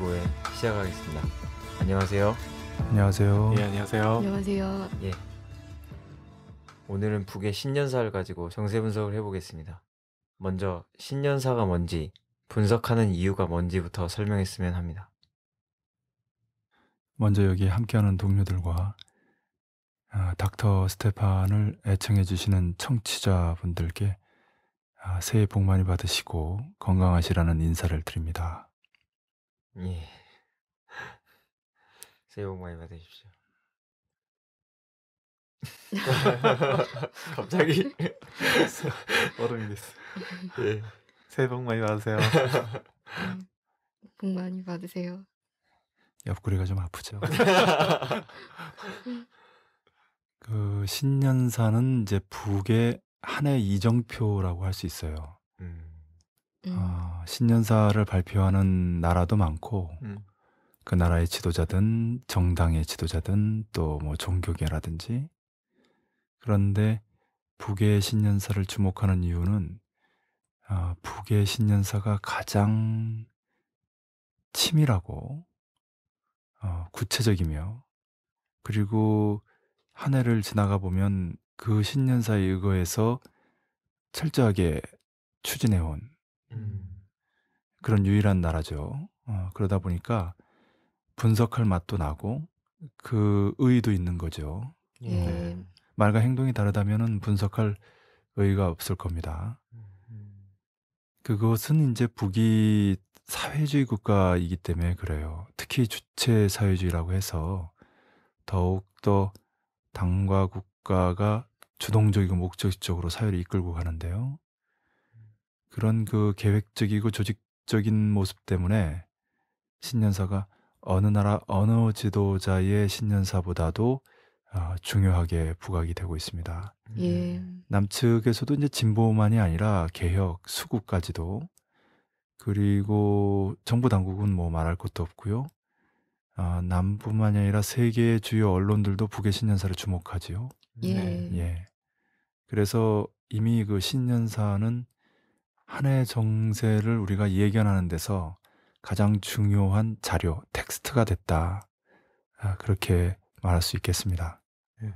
25회 시작하겠습니다. 안녕하세요. 안녕하세요. 예, 안녕하세요. 안녕하세요. 예. 오늘은 북의 신년사를 가지고 정세 분석을 해보겠습니다. 먼저 신년사가 뭔지, 분석하는 이유가 뭔지부터 설명했으면 합니다. 먼저 여기 함께하는 동료들과 아, 닥터 스테판을 애청해 주시는 청취자분들께 아, 새해 복 많이 받으시고 건강하시라는 인사를 드립니다. 예. 새해 복 많이 받으십시오. 갑자기 얼음이 됐어. 예. 새해 복 많이 받으세요. 네. 복 많이 받으세요. 옆구리가 좀 아프죠. 그 신년사는 이제 북의 한해 이정표라고 할 수 있어요. 음. 어, 신년사를 발표하는 나라도 많고 음. 그 나라의 지도자든 정당의 지도자든 또 뭐 종교계라든지 그런데 북의 신년사를 주목하는 이유는 어, 북의 신년사가 가장 치밀하고 어, 구체적이며 그리고 한 해를 지나가 보면 그 신년사에 의거에서 철저하게 추진해온 음. 그런 유일한 나라죠. 어, 그러다 보니까 분석할 맛도 나고 그 의의도 있는 거죠. 예. 네. 말과 행동이 다르다면 분석할 의의가 없을 겁니다. 음. 그것은 이제 북이 사회주의 국가이기 때문에 그래요. 특히 주체 사회주의라고 해서 더욱더 당과 국가가 주동적이고 목적적으로 사회를 이끌고 가는데요. 그런 그 계획적이고 조직적인 모습 때문에 신년사가 어느 나라 어느 지도자의 신년사보다도 아, 중요하게 부각이 되고 있습니다. 예. 남측에서도 이제 진보만이 아니라 개혁, 수구까지도 그리고 정부 당국은 뭐 말할 것도 없고요. 아, 남뿐만이 아니라 세계의 주요 언론들도 북의 신년사를 주목하지요. 예. 예. 그래서 이미 그 신년사는 한해 정세를 우리가 예견하는 데서 가장 중요한 자료, 텍스트가 됐다. 아, 그렇게 말할 수 있겠습니다. 예.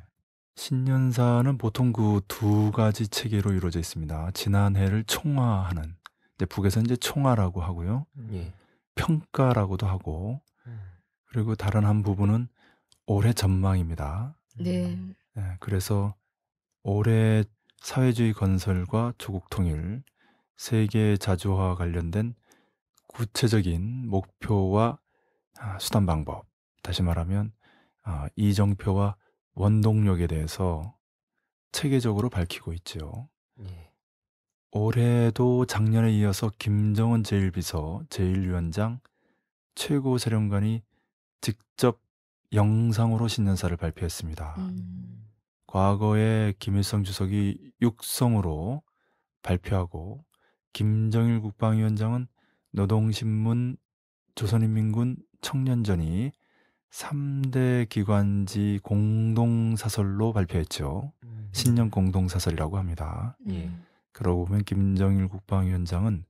신년사는 보통 그 두 가지 체계로 이루어져 있습니다. 지난해를 총화하는, 이제 북에서 이제 총화라고 하고요. 예. 평가라고도 하고, 음. 그리고 다른 한 부분은 올해 전망입니다. 네. 예, 그래서 올해 사회주의 건설과 조국 통일, 세계 자주화와 관련된 구체적인 목표와 아, 수단 방법, 다시 말하면 아, 이정표와 원동력에 대해서 체계적으로 밝히고 있지요. 예. 올해도 작년에 이어서 김정은 제1비서, 제1위원장, 최고사령관이 직접 영상으로 신년사를 발표했습니다. 음. 과거에 김일성 주석이 육성으로 발표하고 김정일 국방위원장은 노동신문 조선인민군 청년전이 3대 기관지 공동사설로 발표했죠. 신년 공동사설이라고 합니다. 예. 그러고 보면 김정일 국방위원장은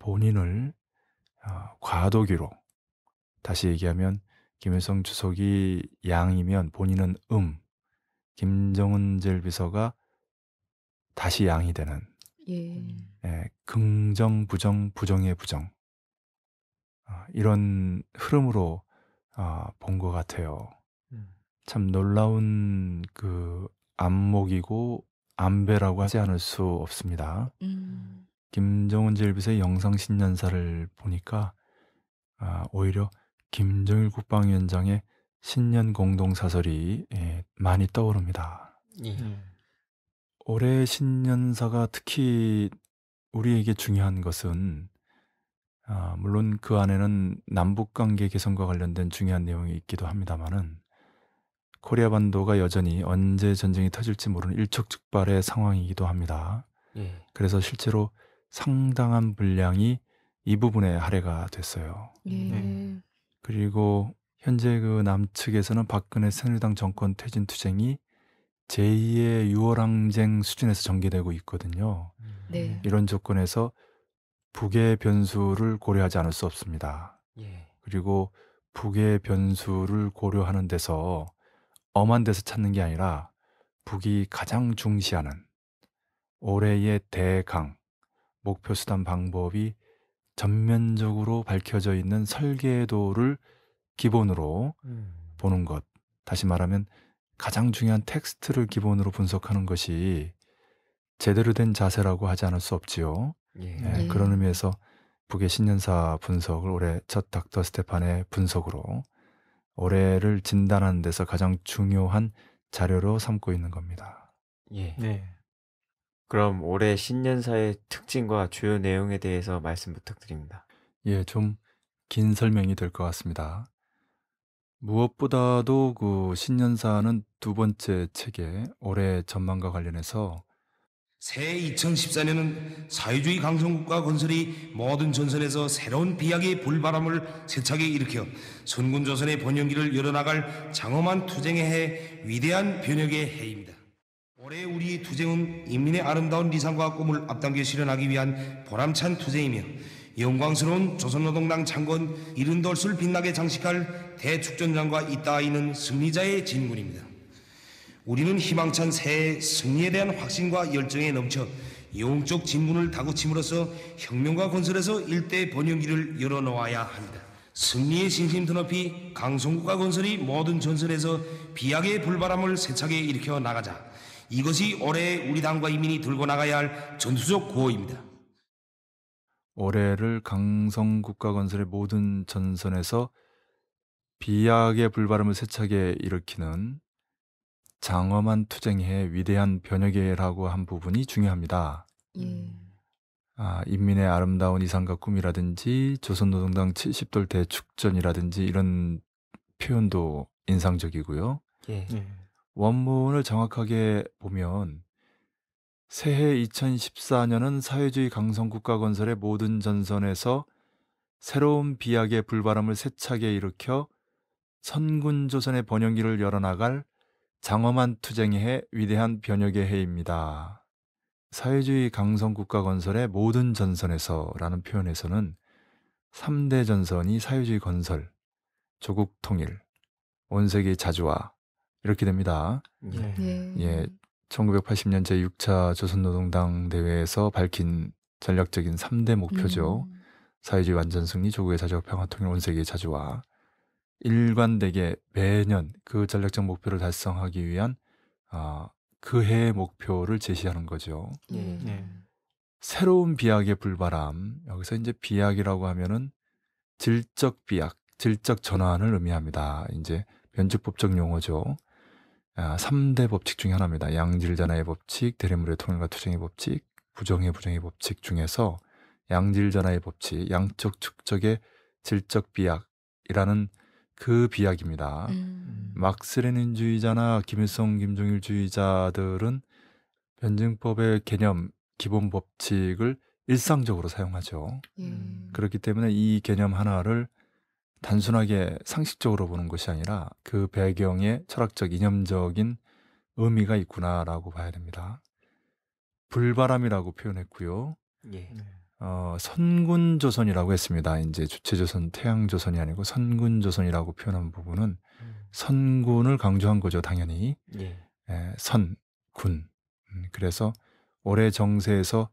본인을 아, 과도기로 다시 얘기하면 김일성 주석이 양이면 본인은 음, 김정은 젤비서가 다시 양이 되는 예. 예, 긍정, 부정, 부정의 부정. 아, 이런 흐름으로 아, 본것 같아요. 음. 참 놀라운 그 안목이고 안배라고 하지 않을 수 없습니다. 음. 김정은 제일의 영상 신년사를 보니까 아, 오히려 김정일 국방위원장의 신년 공동사설이 예, 많이 떠오릅니다. 예. 음. 올해 신년사가 특히 우리에게 중요한 것은 아 물론 그 안에는 남북 관계 개선과 관련된 중요한 내용이 있기도 합니다마는 코리아 반도가 여전히 언제 전쟁이 터질지 모르는 일촉즉발의 상황이기도 합니다. 예. 그래서 실제로 상당한 분량이 이 부분에 할애가 됐어요. 예. 네. 그리고 현재 그 남측에서는 박근혜 새누리당 정권 퇴진 투쟁이 제2의 유월항쟁 수준에서 전개되고 있거든요. 네. 이런 조건에서 북의 변수를 고려하지 않을 수 없습니다. 예. 그리고 북의 변수를 고려하는 데서 엄한 데서 찾는 게 아니라 북이 가장 중시하는 올해의 대강 목표 수단 방법이 전면적으로 밝혀져 있는 설계도를 기본으로 음. 보는 것. 다시 말하면 가장 중요한 텍스트를 기본으로 분석하는 것이 제대로 된 자세라고 하지 않을 수 없지요. 예. 예. 네, 그런 의미에서 북의 신년사 분석을 올해 첫 닥터 스테판의 분석으로 올해를 진단하는 데서 가장 중요한 자료로 삼고 있는 겁니다. 예. 네. 그럼 올해 신년사의 특징과 주요 내용에 대해서 말씀 부탁드립니다. 예, 좀 긴 설명이 될 것 같습니다. 무엇보다도 그 신년사는 두 번째 책에 올해 전망과 관련해서 새해 2014년은 사회주의 강성국가 건설이 모든 전선에서 새로운 비약의 불바람을 세차게 일으켜 선군조선의 번영기를 열어나갈 장엄한 투쟁의 해, 위대한 변혁의 해입니다. 올해 우리 투쟁은 인민의 아름다운 리상과 꿈을 앞당겨 실현하기 위한 보람찬 투쟁이며 영광스러운 조선노동당 창건 이른 돌술 빛나게 장식할 대축전장과 이따이는 승리자의 진군입니다. 우리는 희망찬 새해 승리에 대한 확신과 열정에 넘쳐 영적 진군을다그침으로써 혁명과 건설에서 일대 번영기를 열어놓아야 합니다. 승리의 신심 드높이 강성국가 건설이 모든 전선에서 비약의 불바람을 세차게 일으켜 나가자. 이것이 올해 우리 당과 이민이 들고 나가야 할 전투적 구호입니다. 올해를 강성국가건설의 모든 전선에서 비약의 불바람을 세차게 일으키는 장엄한 투쟁의 위대한 변혁이라고 한 부분이 중요합니다. 예. 아, 인민의 아름다운 이상과 꿈이라든지 조선노동당 70돌 대축전이라든지 이런 표현도 인상적이고요. 예. 예. 원문을 정확하게 보면 새해 2014년은 사회주의 강성국가 건설의 모든 전선에서 새로운 비약의 불바람을 세차게 일으켜 선군조선의 번영기를 열어나갈 장엄한 투쟁의 해, 위대한 변혁의 해입니다. 사회주의 강성국가 건설의 모든 전선에서라는 표현에서는 3대 전선이 사회주의 건설, 조국 통일, 온 세계 자주화 이렇게 됩니다. 네. 예. 예. 예. 1980년제 6차 조선노동당 대회에서 밝힌 전략적인 3대 목표죠. 음. 사회주의 완전 승리, 조국의 자주와 평화 통일, 온 세계의 자주와 일관되게 매년 그 전략적 목표를 달성하기 위한 아, 그 해의 목표를 제시하는 거죠. 예. 예. 새로운 비약의 불바람 여기서 이제 비약이라고 하면은 질적 비약, 질적 전환을 의미합니다. 이제 면접법적 용어죠. 3대 아, 법칙 중에 하나입니다. 양질전화의 법칙, 대리물의 통일과 투쟁의 법칙, 부정의 부정의 법칙 중에서 양질전화의 법칙, 양적 축적의 질적 비약이라는 그 비약입니다. 음. 막스 레닌주의자나 김일성, 김종일주의자들은 변증법의 개념, 기본 법칙을 일상적으로 사용하죠. 음. 그렇기 때문에 이 개념 하나를 단순하게 상식적으로 보는 것이 아니라 그 배경에 철학적 이념적인 의미가 있구나라고 봐야 됩니다. 불바람이라고 표현했고요. 예. 네. 어, 선군조선이라고 했습니다. 이제 주체조선, 태양조선이 아니고 선군조선이라고 표현한 부분은 음. 선군을 강조한 거죠, 당연히. 예. 예, 선, 군. 음, 그래서 올해 정세에서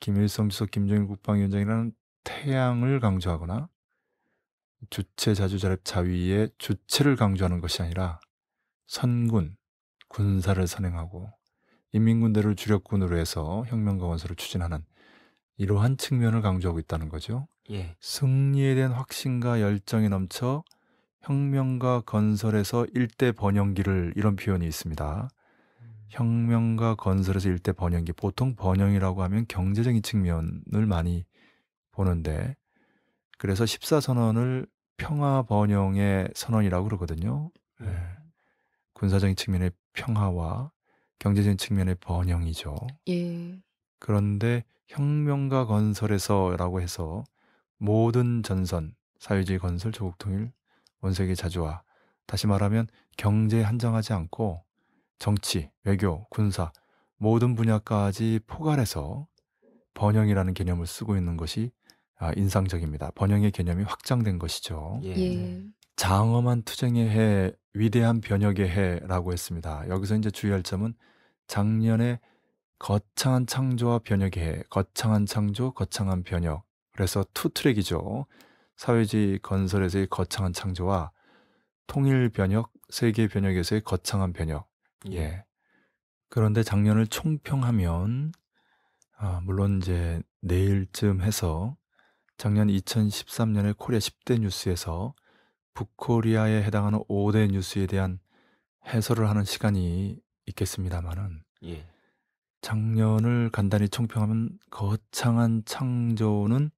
김일성 주석, 김정일 국방위원장이라는 태양을 강조하거나 주체 자주 자위의 자 주체를 강조하는 것이 아니라 선군, 군사를 선행하고 인민군대를 주력군으로 해서 혁명과 원서를 추진하는 이러한 측면을 강조하고 있다는 거죠. 예. 승리에 대한 확신과 열정이 넘쳐 혁명과 건설에서 일대 번영기를 이런 표현이 있습니다. 음. 혁명과 건설에서 일대 번영기 보통 번영이라고 하면 경제적인 측면을 많이 보는데 그래서 14선언을 평화 번영의 선언이라고 그러거든요. 네. 군사적인 측면의 평화와 경제적인 측면의 번영이죠. 예. 그런데 혁명과 건설에서라고 해서 모든 전선, 사회주의 건설, 조국 통일, 원세계 자주화, 다시 말하면 경제 한정하지 않고 정치, 외교, 군사 모든 분야까지 포괄해서 번영이라는 개념을 쓰고 있는 것이 아, 인상적입니다. 번영의 개념이 확장된 것이죠. 예. 예. 장엄한 투쟁의 해, 위대한 변혁의 해라고 했습니다. 여기서 이제 주의할 점은 작년에 거창한 창조와 변혁의 해, 거창한 창조, 거창한 변혁. 그래서 투 트랙이죠. 사회주의 건설에서의 거창한 창조와 통일 변혁, 세계 변혁에서의 거창한 변혁. 예. 예. 그런데 작년을 총평하면 아, 물론 이제 내일쯤 해서 작년 2013년에 코리아 10대 뉴스에서 북코리아에 해당하는 5대 뉴스에 대한 해설을 하는 시간이 있겠습니다만은 예. 작년을 간단히 총평하면 거창한 창조는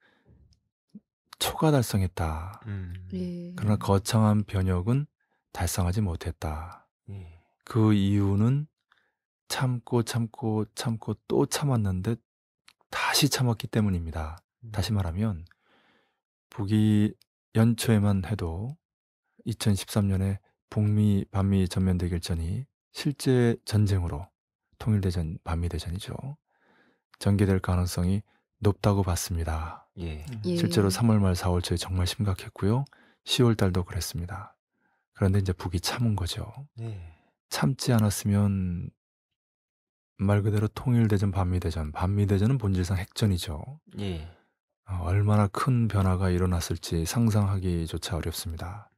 초과 달성했다. 음. 예. 그러나 거창한 변혁은 달성하지 못했다. 예. 그 이유는 참고 참고 참고 또 참았는데 다시 참았기 때문입니다. 다시 말하면 북이 연초에만 해도 2013년에 북미 반미 전면 대결전이 실제 전쟁으로 통일대전 반미대전이죠. 전개될 가능성이 높다고 봤습니다. 예. 예. 실제로 3월 말 4월 초에 정말 심각했고요. 10월 달도 그랬습니다. 그런데 이제 북이 참은 거죠. 예. 참지 않았으면 말 그대로 통일대전 반미대전 반미대전은 본질상 핵전이죠. 예. 아, 얼마나 큰 변화가 일어났을지 상상하기조차 어렵습니다.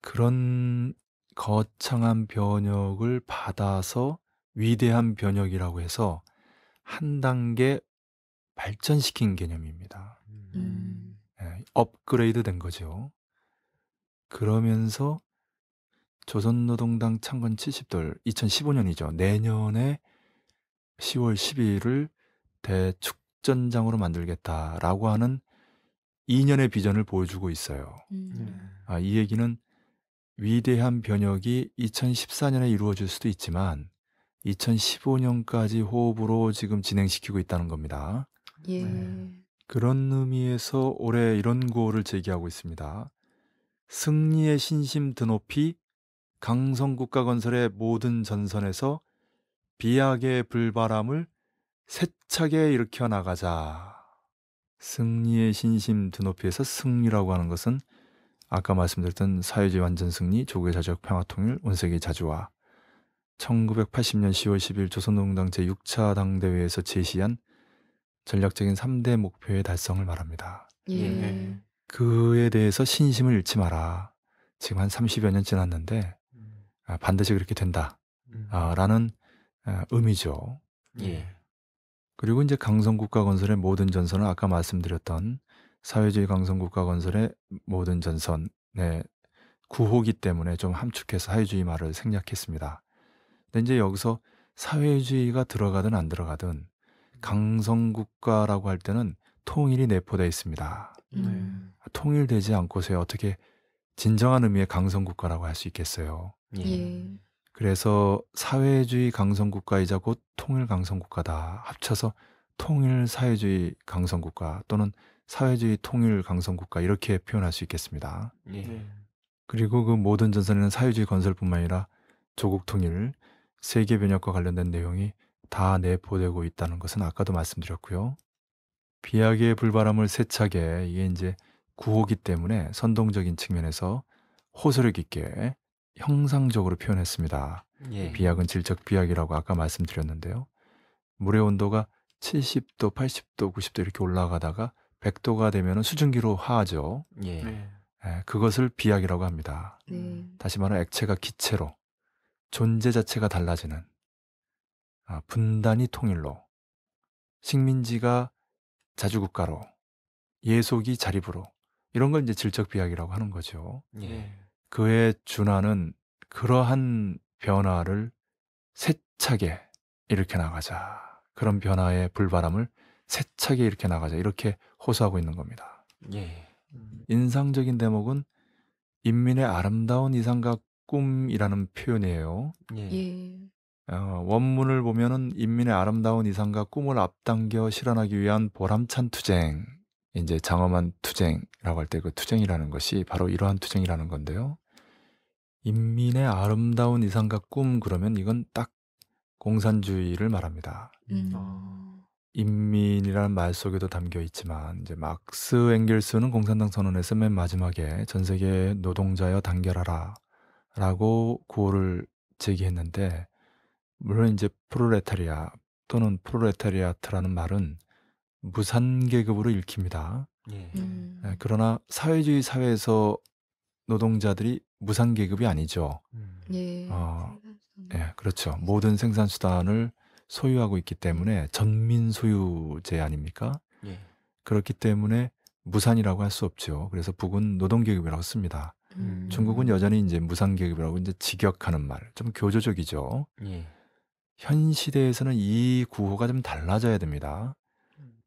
그런 거창한 변혁을 받아서 위대한 변혁이라고 해서 1 단계 발전시킨 개념입니다. 음. 음. 업그레이드 된 거죠. 그러면서 조선노동당 창건 70돌 2015년이죠. 내년에 10월 10일을 대축 작전장으로 만들겠다라고 하는 2년의 비전을 보여주고 있어요. 음. 네. 아, 이 얘기는 위대한 변혁이 2014년에 이루어질 수도 있지만 2015년까지 호흡으로 지금 진행시키고 있다는 겁니다. 예. 네. 그런 의미에서 올해 이런 구호를 제기하고 있습니다. 승리의 신심 드높이 강성국가 건설의 모든 전선에서 비약의 불바람을 세차게 일으켜 나가자. 승리의 신심 드높이에서 승리라고 하는 것은 아까 말씀드렸던 사회주의 완전 승리, 조국의 자적 평화 통일, 온세계 자주화. 1980년 10월 10일 조선노동당 제6차 당대회에서 제시한 전략적인 3대 목표의 달성을 말합니다. 예. 예. 그에 대해서 신심을 잃지 마라. 지금 한 30여 년 지났는데 음. 아, 반드시 그렇게 된다. 음. 아, 라는 아, 의미죠. 예. 그리고 인제 강성국가 건설의 모든 전선은 아까 말씀드렸던 사회주의 강성국가 건설의 모든 전선 의 구호기 때문에 좀 함축해서 사회주의 말을 생략했습니다. 근데 인제 여기서 사회주의가 들어가든 안 들어가든 강성국가라고 할 때는 통일이 내포되어 있습니다. 네. 통일되지 않고서야 어떻게 진정한 의미의 강성국가라고 할 수 있겠어요. 예. 예. 그래서 사회주의 강성국가이자 곧 통일 강성국가다. 합쳐서 통일 사회주의 강성국가 또는 사회주의 통일 강성국가 이렇게 표현할 수 있겠습니다. 예. 네. 그리고 그 모든 전선에는 사회주의 건설뿐만 아니라 조국 통일, 세계 변혁과 관련된 내용이 다 내포되고 있다는 것은 아까도 말씀드렸고요. 비약의 불바람을 세차게 이게 이제 구호기 때문에 선동적인 측면에서 호소력 있게 형상적으로 표현했습니다. 예. 비약은 질적 비약이라고 아까 말씀드렸는데요. 물의 온도가 70도, 80도, 90도 이렇게 올라가다가 100도가 되면 수증기로 하죠 예. 네. 예, 그것을 비약이라고 합니다. 네. 다시 말해 액체가 기체로 존재 자체가 달라지는 아, 분단이 통일로 식민지가 자주국가로 예속이 자립으로 이런 걸 이제 질적 비약이라고 하는 거죠. 예. 네. 그의 준하는 그러한 변화를 세차게 이렇게 나가자. 그런 변화의 불바람을 세차게 이렇게 나가자. 이렇게 호소하고 있는 겁니다. 예. 음. 인상적인 대목은 인민의 아름다운 이상과 꿈이라는 표현이에요. 예. 예. 어, 원문을 보면은 인민의 아름다운 이상과 꿈을 앞당겨 실현하기 위한 보람찬 투쟁, 이제 장엄한 투쟁이라고 할 때 그 투쟁이라는 것이 바로 이러한 투쟁이라는 건데요. 인민의 아름다운 이상과 꿈 그러면 이건 딱 공산주의를 말합니다. 음. 아. 인민이라는 말 속에도 담겨 있지만 이제 막스 앵겔스는 공산당 선언에서 맨 마지막에 전 세계 노동자여 단결하라라고 구호를 제기했는데 물론 이제 프로레타리아 또는 프로레타리아트라는 말은 무산 계급으로 읽힙니다. 예. 음. 예, 그러나 사회주의 사회에서 노동자들이 무상 계급이 아니죠. 음. 예. 어, 예, 그렇죠. 모든 생산 수단을 소유하고 있기 때문에 음. 전민 소유제 아닙니까? 예. 그렇기 때문에 무산이라고 할 수 없죠. 그래서 북은 노동 계급이라고 씁니다. 음. 중국은 여전히 이제 무상 계급이라고 이제 직역하는 말, 좀 교조적이죠. 예. 현 시대에서는 이 구호가 좀 달라져야 됩니다.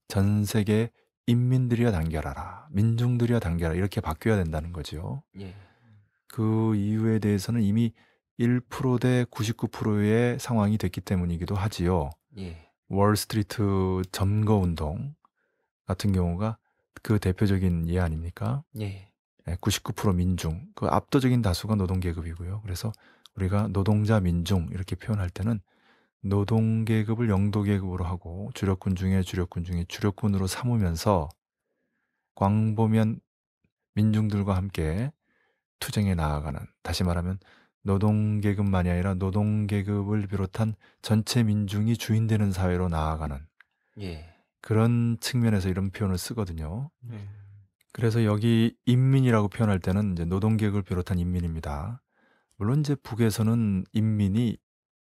전 세계 인민들이여 단결하라, 민중들이여 단결하라 이렇게 바뀌어야 된다는 거죠. 예. 그 이유에 대해서는 이미 1%대 99%의 상황이 됐기 때문이기도 하지요. 예. 월스트리트 점거 운동 같은 경우가 그 대표적인 예 아닙니까? 예. 99% 예, 민중, 그 압도적인 다수가 노동계급이고요. 그래서 우리가 노동자 민중 이렇게 표현할 때는 노동계급을 영도계급으로 하고 주력군 중에 주력군 중에 주력군으로 삼으면서 광범위한 민중들과 함께 투쟁에 나아가는 다시 말하면 노동계급만이 아니라 노동계급을 비롯한 전체 민중이 주인되는 사회로 나아가는 예. 그런 측면에서 이런 표현을 쓰거든요. 예. 그래서 여기 인민이라고 표현할 때는 이제 노동계급을 비롯한 인민입니다. 물론 이제 북에서는 인민이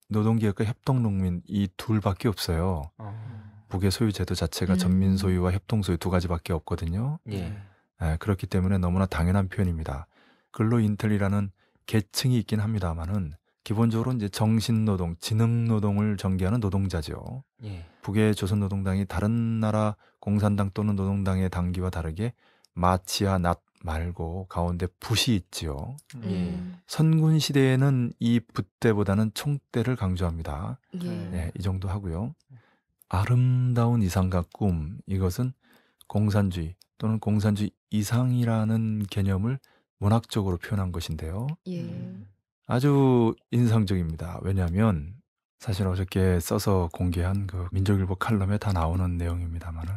노동계급과 협동농민 이 둘밖에 없어요. 어. 북의 소유제도 자체가 음. 전민소유와 협동소유 두 가지밖에 없거든요. 예. 네, 그렇기 때문에 너무나 당연한 표현입니다. 근로인텔이라는 계층이 있긴 합니다만은 기본적으로 이제 정신노동, 지능노동을 전개하는 노동자죠. 예. 북의 조선노동당이 다른 나라 공산당 또는 노동당의 당기와 다르게 마치와 낫 말고 가운데 붓이 있지요. 음. 예. 선군 시대에는 이 붓대보다는 총대를 강조합니다. 예. 네, 이 정도 하고요. 아름다운 이상과 꿈 이것은 공산주의 또는 공산주의 이상이라는 개념을 문학적으로 표현한 것인데요. 예. 음. 아주 인상적입니다. 왜냐하면 사실 어저께 써서 공개한 그 민족일보 칼럼에 다 나오는 내용입니다만은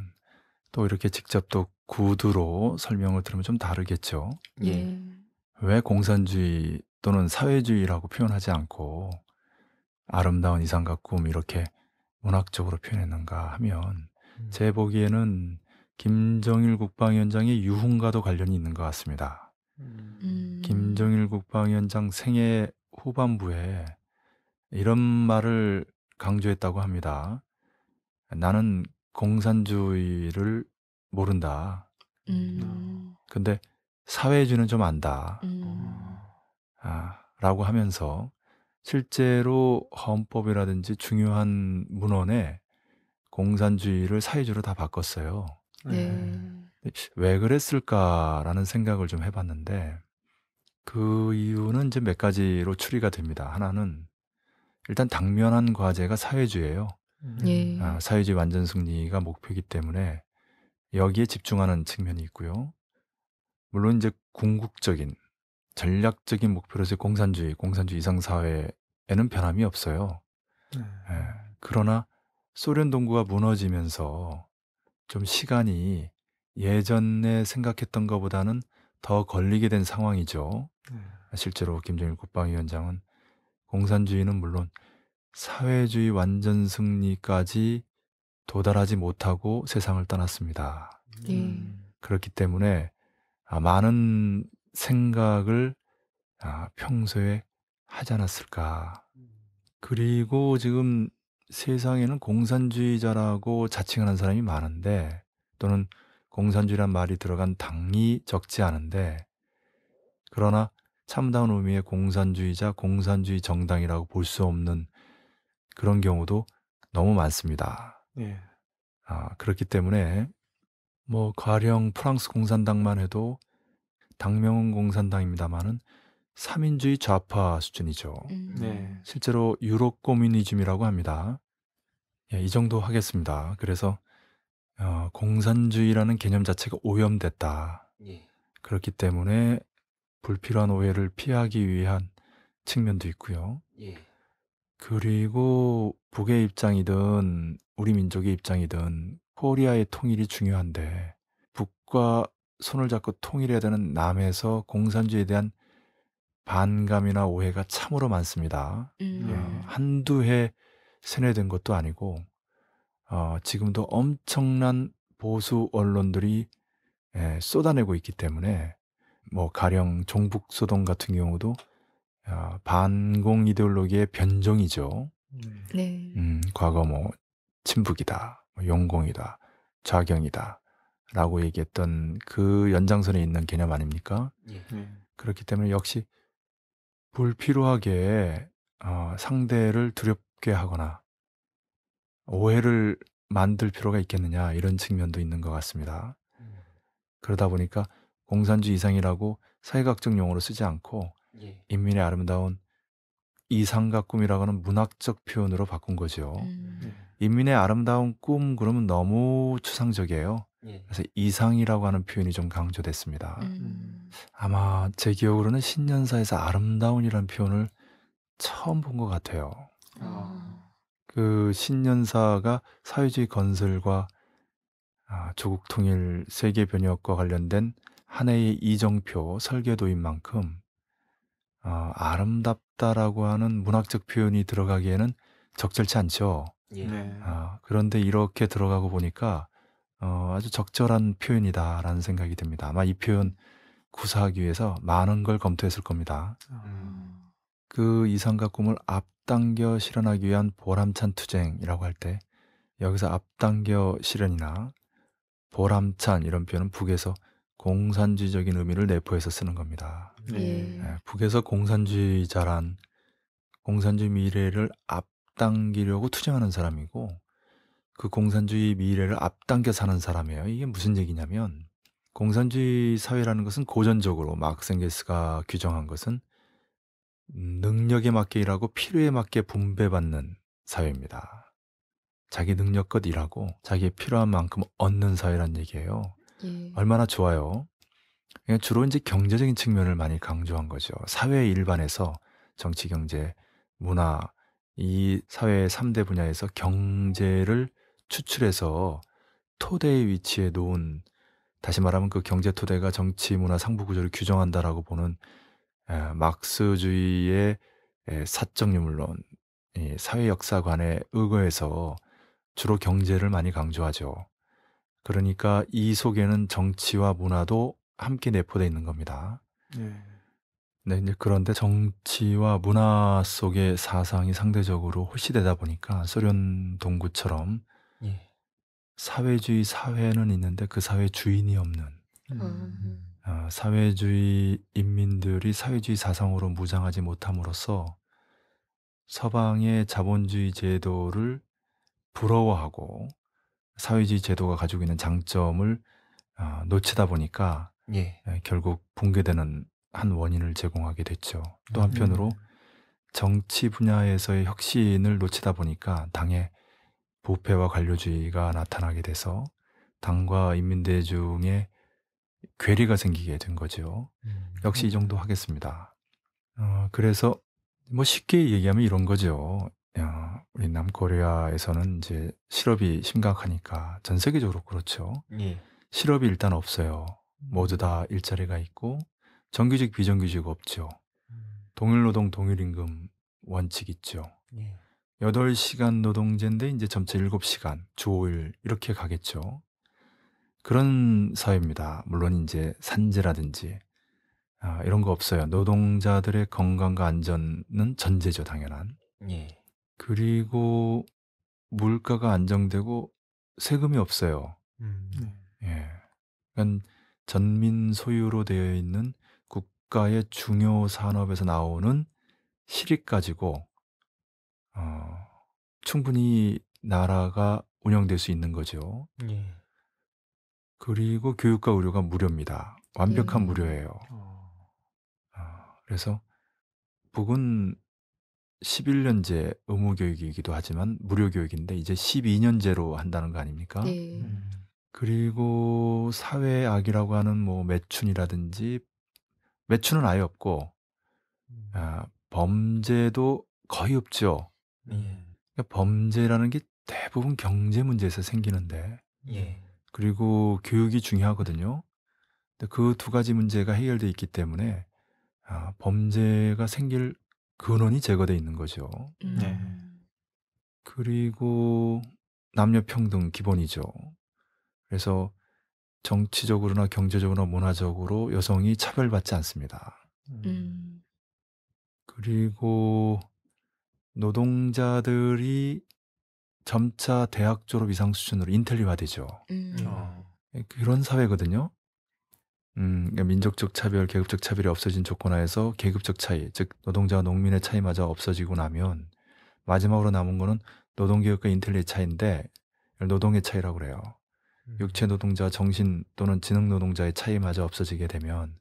또 이렇게 직접 또 구두로 설명을 들으면 좀 다르겠죠. 예. 음. 왜 공산주의 또는 사회주의라고 표현하지 않고 아름다운 이상과 꿈 이렇게 문학적으로 표현했는가 하면 음. 제 보기에는 김정일 국방위원장의 유흥과도 관련이 있는 것 같습니다. 음. 음. 김정일 국방위원장 생애 후반부에 이런 말을 강조했다고 합니다. 나는 공산주의를 모른다. 음. 근데 사회주의는 좀 안다. 음. 아, 라고 하면서 실제로 헌법이라든지 중요한 문헌에 공산주의를 사회주의로 다 바꿨어요. 네. 네. 왜 그랬을까라는 생각을 좀해 봤는데 그 이유는 이제 몇 가지로 추리가 됩니다. 하나는 일단 당면한 과제가 사회주의예요. 음. 예. 아 사회주의 완전 승리가 목표이기 때문에 여기에 집중하는 측면이 있고요. 물론 이제 궁극적인 전략적인 목표로서 공산주의, 공산주의 이상 사회에는 변함이 없어요. 음. 예. 그러나 소련 동구가 무너지면서 좀 시간이 예전에 생각했던 것보다는 더 걸리게 된 상황이죠. 네. 실제로 김정일 국방위원장은 공산주의는 물론 사회주의 완전 승리까지 도달하지 못하고 세상을 떠났습니다. 네. 예. 그렇기 때문에 아, 많은 생각을 아, 평소에 하지 않았을까. 그리고 지금 세상에는 공산주의자라고 자칭하는 사람이 많은데 또는 공산주의란 말이 들어간 당이 적지 않은데 그러나 참다운 의미의 공산주의자 공산주의 정당이라고 볼 수 없는 그런 경우도 너무 많습니다. 예. 아, 그렇기 때문에 뭐 가령 프랑스 공산당만 해도 당명은 공산당입니다만은 삼인주의 좌파 수준이죠. 음. 네. 실제로 유럽 고민이즘이라고 합니다. 예, 이 정도 하겠습니다. 그래서 어 공산주의라는 개념 자체가 오염됐다. 예. 그렇기 때문에 불필요한 오해를 피하기 위한 측면도 있고요. 예. 그리고 북의 입장이든 우리 민족의 입장이든 코리아의 통일이 중요한데 북과 손을 잡고 통일해야 되는 남에서 공산주의에 대한 반감이나 오해가 참으로 많습니다. 음. 네. 한두 해 세뇌된 것도 아니고 어 지금도 엄청난 보수 언론들이 예 쏟아내고 있기 때문에 뭐 가령 종북 소동 같은 경우도 어 반공 이데올로기의 변종이죠. 음. 네. 음 과거 뭐 친북이다. 뭐 용공이다. 좌경이다. 라고 얘기했던 그 연장선에 있는 개념 아닙니까? 예. 네. 그렇기 때문에 역시 불필요하게 어, 상대를 두렵게 하거나 오해를 만들 필요가 있겠느냐 이런 측면도 있는 것 같습니다. 그러다 보니까 공산주의 이상이라고 사회각적 용어로 쓰지 않고 예. 인민의 아름다운 이상과 꿈이라고는 문학적 표현으로 바꾼 거죠. 음. 인민의 아름다운 꿈 그러면 너무 추상적이에요. 예. 그래서 이상이라고 하는 표현이 좀 강조됐습니다. 음. 아마 제 기억으로는 신년사에서 아름다운이라는 표현을 처음 본 것 같아요. 아. 그 신년사가 사회주의 건설과 아, 조국 통일 세계 변혁과 관련된 한 해의 이정표 설계도인 만큼 아, 아름답다라고 하는 문학적 표현이 들어가기에는 적절치 않죠. 예. 네. 아, 그런데 이렇게 들어가고 보니까 어, 아주 적절한 표현이다라는 생각이 듭니다. 아마 이 표현 구사하기 위해서 많은 걸 검토했을 겁니다. 음. 아. 그 이상과 꿈을 앞 앞당겨 실현하기 위한 보람찬 투쟁이라고 할 때 여기서 앞당겨 실현이나 보람찬 이런 표현은 북에서 공산주의적인 의미를 내포해서 쓰는 겁니다. 네. 북에서 공산주의자란 공산주의 미래를 앞당기려고 투쟁하는 사람이고 그 공산주의 미래를 앞당겨 사는 사람이에요. 이게 무슨 얘기냐면 공산주의 사회라는 것은 고전적으로 막생게스가 규정한 것은 능력에 맞게 일하고 필요에 맞게 분배받는 사회입니다. 자기 능력껏 일하고 자기의 필요한 만큼 얻는 사회란 얘기예요. 예. 얼마나 좋아요. 그러니까 주로 이제 경제적인 측면을 많이 강조한 거죠. 사회 일반에서 정치, 경제, 문화 이 사회의 3대 분야에서 경제를 추출해서 토대의 위치에 놓은 다시 말하면 그 경제 토대가 정치, 문화, 상부 구조를 규정한다라고 보는 에, 예, 막스주의의 에, 예, 사적 유물론, 이 사회 역사관에 의거해서 주로 경제를 많이 강조하죠. 그러니까 이 속에는 정치와 문화도 함께 내포되어 있는 겁니다. 네. 네, 이제 그런데 정치와 문화 속의 사상이 상대적으로 호시되다 보니까 소련 동구처럼 예. 사회주의 사회는 있는데 그 사회 주인이 없는 음. 음. 어, 사회주의 인민들이 사회주의 사상으로 무장하지 못함으로써 서방의 자본주의 제도를 부러워하고 사회주의 제도가 가지고 있는 장점을 어, 놓치다 보니까 예. 예. 결국 붕괴되는 한 원인을 제공하게 됐죠. 또 한편으로 음. 정치 분야에서의 혁신을 놓치다 보니까 당의 부패와 관료주의가 나타나게 돼서 당과 인민대중의 괴리가 생기게 된 거죠. 음. 역시 이 정도 하겠습니다. 어, 그래서 뭐 쉽게 얘기하면 이런 거죠. 야, 우리 남코리아에서는 이제 실업이 심각하니까 전 세계적으로 그렇죠. 예. 실업이 일단 없어요. 모두 다 일자리가 있고 정규직 비정규직 없죠. 음. 동일 노동 동일 임금 원칙 있죠. 예. 8시간 노동제인데 이제 점차 7시간 주 5일 이렇게 가겠죠. 그런 사회입니다. 물론 이제 산재라든지 아 이런 거 없어요. 노동자들의 건강과 안전은 전제죠 당연한. 예. 그리고 물가가 안정되고 세금이 없어요. 음 네. 예. 그러니깐 전민 소유로 되어 있는 국가의 중요 산업에서 나오는 실익 가지고 어 충분히 나라가 운영될 수 있는 거죠. 예. 그리고 교육과 의료가 무료입니다. 완벽한 음. 무료예요. 어. 아, 그래서 북은 11년제 의무 교육이기도 하지만 무료 교육인데 이제 12년제로 한다는 거 아닙니까? 네. 음. 그리고 사회악이라고 하는 뭐 매춘이라든지 매춘은 아예 없고 아, 음. 아, 범죄도 거의 없죠. 예. 그러니까 범죄라는 게 대부분 경제 문제에서 생기는데 예. 그리고 교육이 중요하거든요. 그 두 가지 문제가 해결되어 있기 때문에 아, 범죄가 생길 근원이 제거되어 있는 거죠. 음. 네. 그리고 남녀 평등 기본이죠. 그래서 정치적으로나 경제적으로나 문화적으로 여성이 차별받지 않습니다. 음. 그리고 노동자들이 점차 대학 졸업 이상 수준으로 인텔리화되죠. 음. 어. 그런 사회거든요. 음, 그러니까 민족적 차별, 계급적 차별이 없어진 조건 하에서 계급적 차이, 즉 노동자와 농민의 차이마저 없어지고 나면 마지막으로 남은 거는 노동개혁과 인텔리의 차이인데 노동의 차이라고 그래요. 음. 육체 노동자, 정신 또는 지능 노동자의 차이마저 없어지게 되면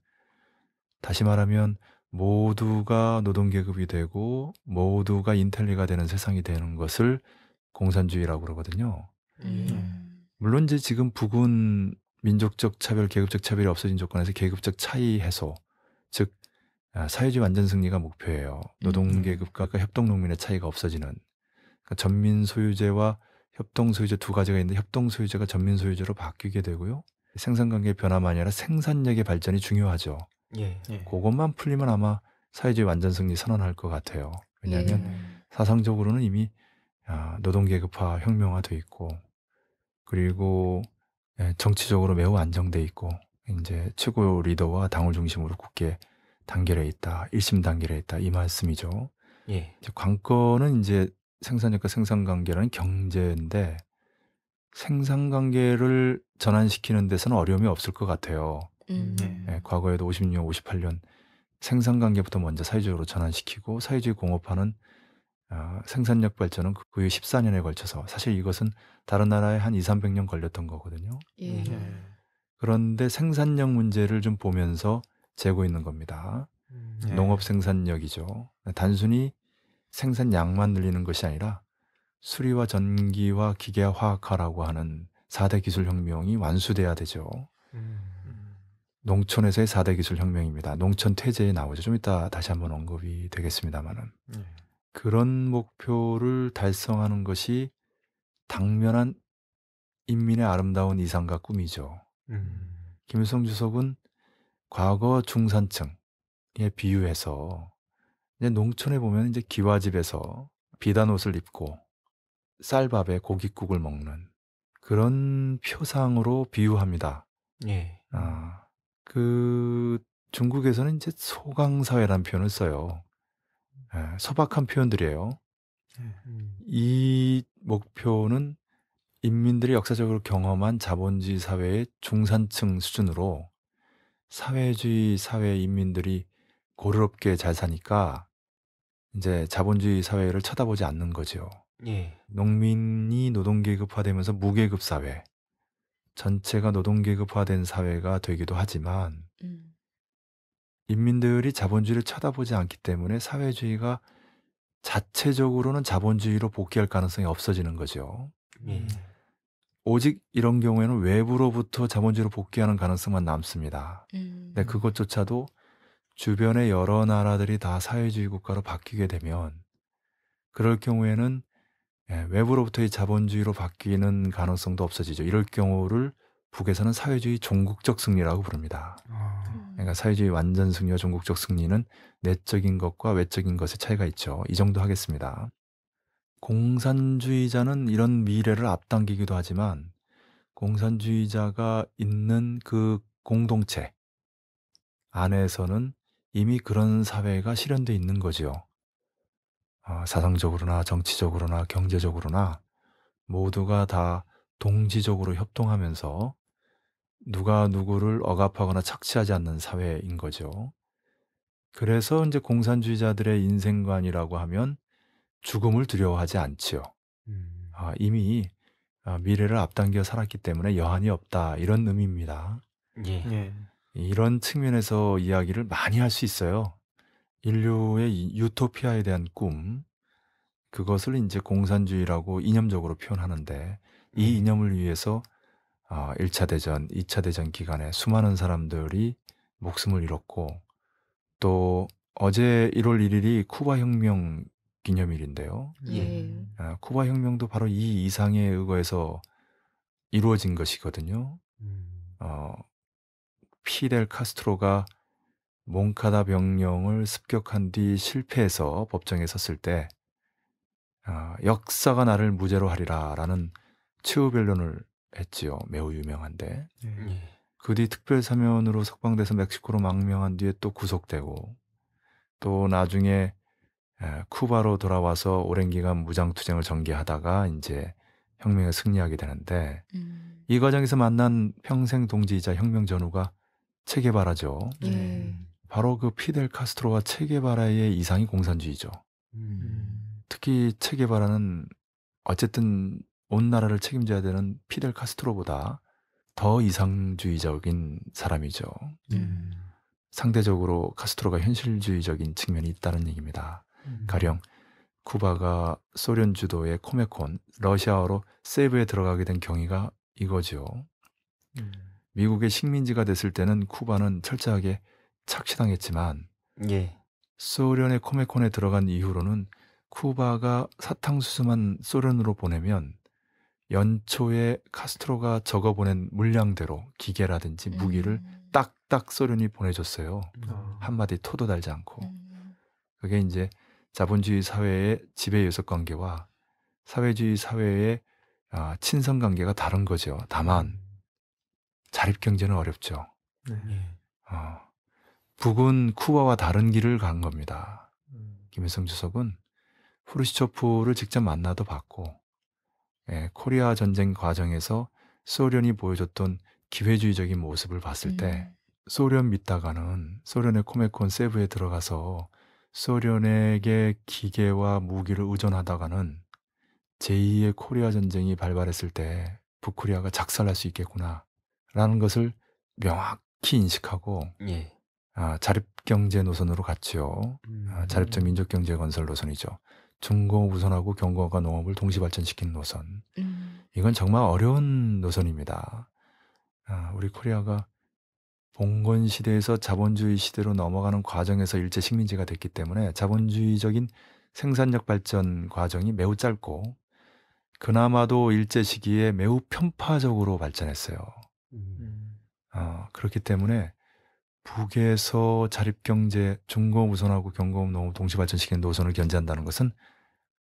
다시 말하면 모두가 노동계급이 되고 모두가 인텔리가 되는 세상이 되는 것을 공산주의라고 그러거든요. 음. 예. 네. 물론 이제 지금 부군 민족적 차별, 계급적 차별이 없어진 조건에서 계급적 차이 해소, 즉 아, 사회주의 완전 승리가 목표예요. 노동 음. 계급과 그 협동 농민의 차이가 없어지는 그러니까 전민 소유제와 협동 소유제 두 가지가 있는데 협동 소유제가 전민 소유제로 바뀌게 되고요. 생산 관계 변화만 아니라 생산력의 발전이 중요하죠. 예, 예. 그것만 풀리면 아마 사회주의 완전 승리 선언할 것 같아요. 왜냐하면 예. 사상적으로는 이미 아, 노동계급화 혁명화도 있고 그리고 예, 정치적으로 매우 안정돼 있고 이제 최고 리더와 당을 중심으로 국회 단결해 있다, 일심 단결해 있다 이 말씀이죠. 예. 이제 관건은 이제 생산력과 생산관계라는 경제인데 생산관계를 전환시키는 데서는 어려움이 없을 것 같아요. 음. 네. 예, 과거에도 56년, 58년 생산관계부터 먼저 사회적으로 전환시키고 사회주의 공업화는 어, 생산력 발전은 그 후에 14년에 걸쳐서 사실 이것은 다른 나라에 한 2, 300년 걸렸던 거거든요. 예. 음. 네. 그런데 생산력 문제를 좀 보면서 재고 있는 겁니다. 음. 네. 농업 생산력이죠. 단순히 생산량만 늘리는 것이 아니라 수리와 전기와 기계화 화학화라고 하는 4대 기술 혁명이 완수돼야 되죠. 음. 농촌에서의 4대 기술 혁명입니다. 농촌 퇴제에 나오죠. 좀 이따 다시 한번 언급이 되겠습니다만은. 네. 그런 목표를 달성하는 것이 당면한 인민의 아름다운 이상과 꿈이죠. 음. 김일성 주석은 과거 중산층에 비유해서 이제 농촌에 보면 이제 기와집에서 비단 옷을 입고 쌀밥에 고깃국을 먹는 그런 표상으로 비유합니다. 예. 아, 그 중국에서는 이제 소강사회란 표현을 써요. 예, 소박한 표현들이에요. 네. 음. 이 목표는 인민들이 역사적으로 경험한 자본주의 사회의 중산층 수준으로 사회주의 사회 인민들이 고르럽게 잘 사니까 이제 자본주의 사회를 쳐다보지 않는 거죠. 예. 농민이 노동계급화되면서 무계급 사회, 전체가 노동계급화된 사회가 되기도 하지만 음. 인민들이 자본주의를 쳐다보지 않기 때문에 사회주의가 자체적으로는 자본주의로 복귀할 가능성이 없어지는 거죠. 예. 음. 오직 이런 경우에는 외부로부터 자본주의로 복귀하는 가능성만 남습니다. 음. 근데 그것조차도 주변의 여러 나라들이 다 사회주의 국가로 바뀌게 되면 그럴 경우에는 예, 외부로부터의 자본주의로 바뀌는 가능성도 없어지죠. 이럴 경우를 북에서는 사회주의 종국적 승리라고 부릅니다. 아. 그러니까 사회주의 완전 승리와 종국적 승리는 내적인 것과 외적인 것의 차이가 있죠. 이 정도 하겠습니다. 공산주의자는 이런 미래를 앞당기기도 하지만 공산주의자가 있는 그 공동체 안에서는 이미 그런 사회가 실현돼 있는 거지요. 아, 사상적으로나 정치적으로나 경제적으로나 모두가 다 동지적으로 협동하면서 누가 누구를 억압하거나 착취하지 않는 사회인 거죠. 그래서 이제 공산주의자들의 인생관이라고 하면 죽음을 두려워하지 않지요. 음. 아 이미 아 '미래를 앞당겨 살았기 때문에 여한이 없다.' 이런 의미입니다. 예. 예. 이런 측면에서 이야기를 많이 할 수 있어요. 인류의 유토피아에 대한 꿈 그것을 이제 공산주의라고 이념적으로 표현하는데 이 음. 이념을 위해서 어, 1차 대전, 2차 대전 기간에 수많은 사람들이 목숨을 잃었고 또 어제 1월 1일이 쿠바 혁명 기념일인데요. 예. 예. 어, 쿠바 혁명도 바로 이 이상에 의거해서 이루어진 것이거든요. 음. 어, 피델 카스트로가 몽카다 병령을 습격한 뒤 실패해서 법정에 섰을 때 어, 역사가 나를 무죄로 하리라라는 최후 변론을 했지요. 매우 유명한데. 네. 음. 예. 그뒤 특별 사면으로 석방돼서 멕시코로 망명한 뒤에 또 구속되고 또 나중에 쿠바로 돌아와서 오랜 기간 무장 투쟁을 전개하다가 이제 혁명에 승리하게 되는데 음. 이 과정에서 만난 평생 동지이자 혁명 전후가 체게바라죠. 예. 네. 바로 그 피델 카스트로와 체게바라의 이상이 공산주의죠. 음. 음. 특히 체게바라는 어쨌든 온 나라를 책임져야 되는 피델 카스트로보다 더 이상주의적인 사람이죠. 네. 음. 상대적으로 카스트로가 현실주의적인 측면이 있다는 얘기입니다. 음. 가령 쿠바가 소련 주도의 코메콘, 러시아어로 세이브에 들어가게 된 경위가 이거지요. 음. 미국의 식민지가 됐을 때는 쿠바는 철저하게 착취당했지만 예. 소련의 코메콘에 들어간 이후로는 쿠바가 사탕수수만 소련으로 보내면 연초에 카스트로가 적어보낸 물량대로 기계라든지 무기를 음. 딱딱 소련이 보내줬어요. 음. 한마디 토도 달지 않고. 음. 그게 이제 자본주의 사회의 지배 요소 관계와 사회주의 사회의 아, 친선 관계가 다른 거죠. 다만 음. 자립 경제는 어렵죠. 네. 예. 어, 북은 쿠바와 다른 길을 간 겁니다. 음. 김일성 주석은 후르시초프를 직접 만나도 봤고 예, 코리아 전쟁 과정에서 소련이 보여줬던 기회주의적인 모습을 봤을 때 음. 소련 믿다가는 소련의 코메콘 세부에 들어가서 소련에게 기계와 무기를 의존하다가는 제2의 코리아 전쟁이 발발했을 때 북코리아가 작살날 수 있겠구나라는 것을 명확히 인식하고 예. 아, 자립경제 노선으로 갔지요. 아, 음. 아, 자립적 민족경제 건설 노선이죠. 전공 우선하고 경공과 농업을 동시 발전시킨 노선. 음. 이건 정말 어려운 노선입니다. 아, 우리 코리아가 봉건 시대에서 자본주의 시대로 넘어가는 과정에서 일제 식민지가 됐기 때문에 자본주의적인 생산력 발전 과정이 매우 짧고 그나마도 일제 시기에 매우 편파적으로 발전했어요. 음. 음. 어, 그렇기 때문에 북에서 자립경제, 중공 우선하고 경공 농업 동시 발전시키는 노선을 견제한다는 것은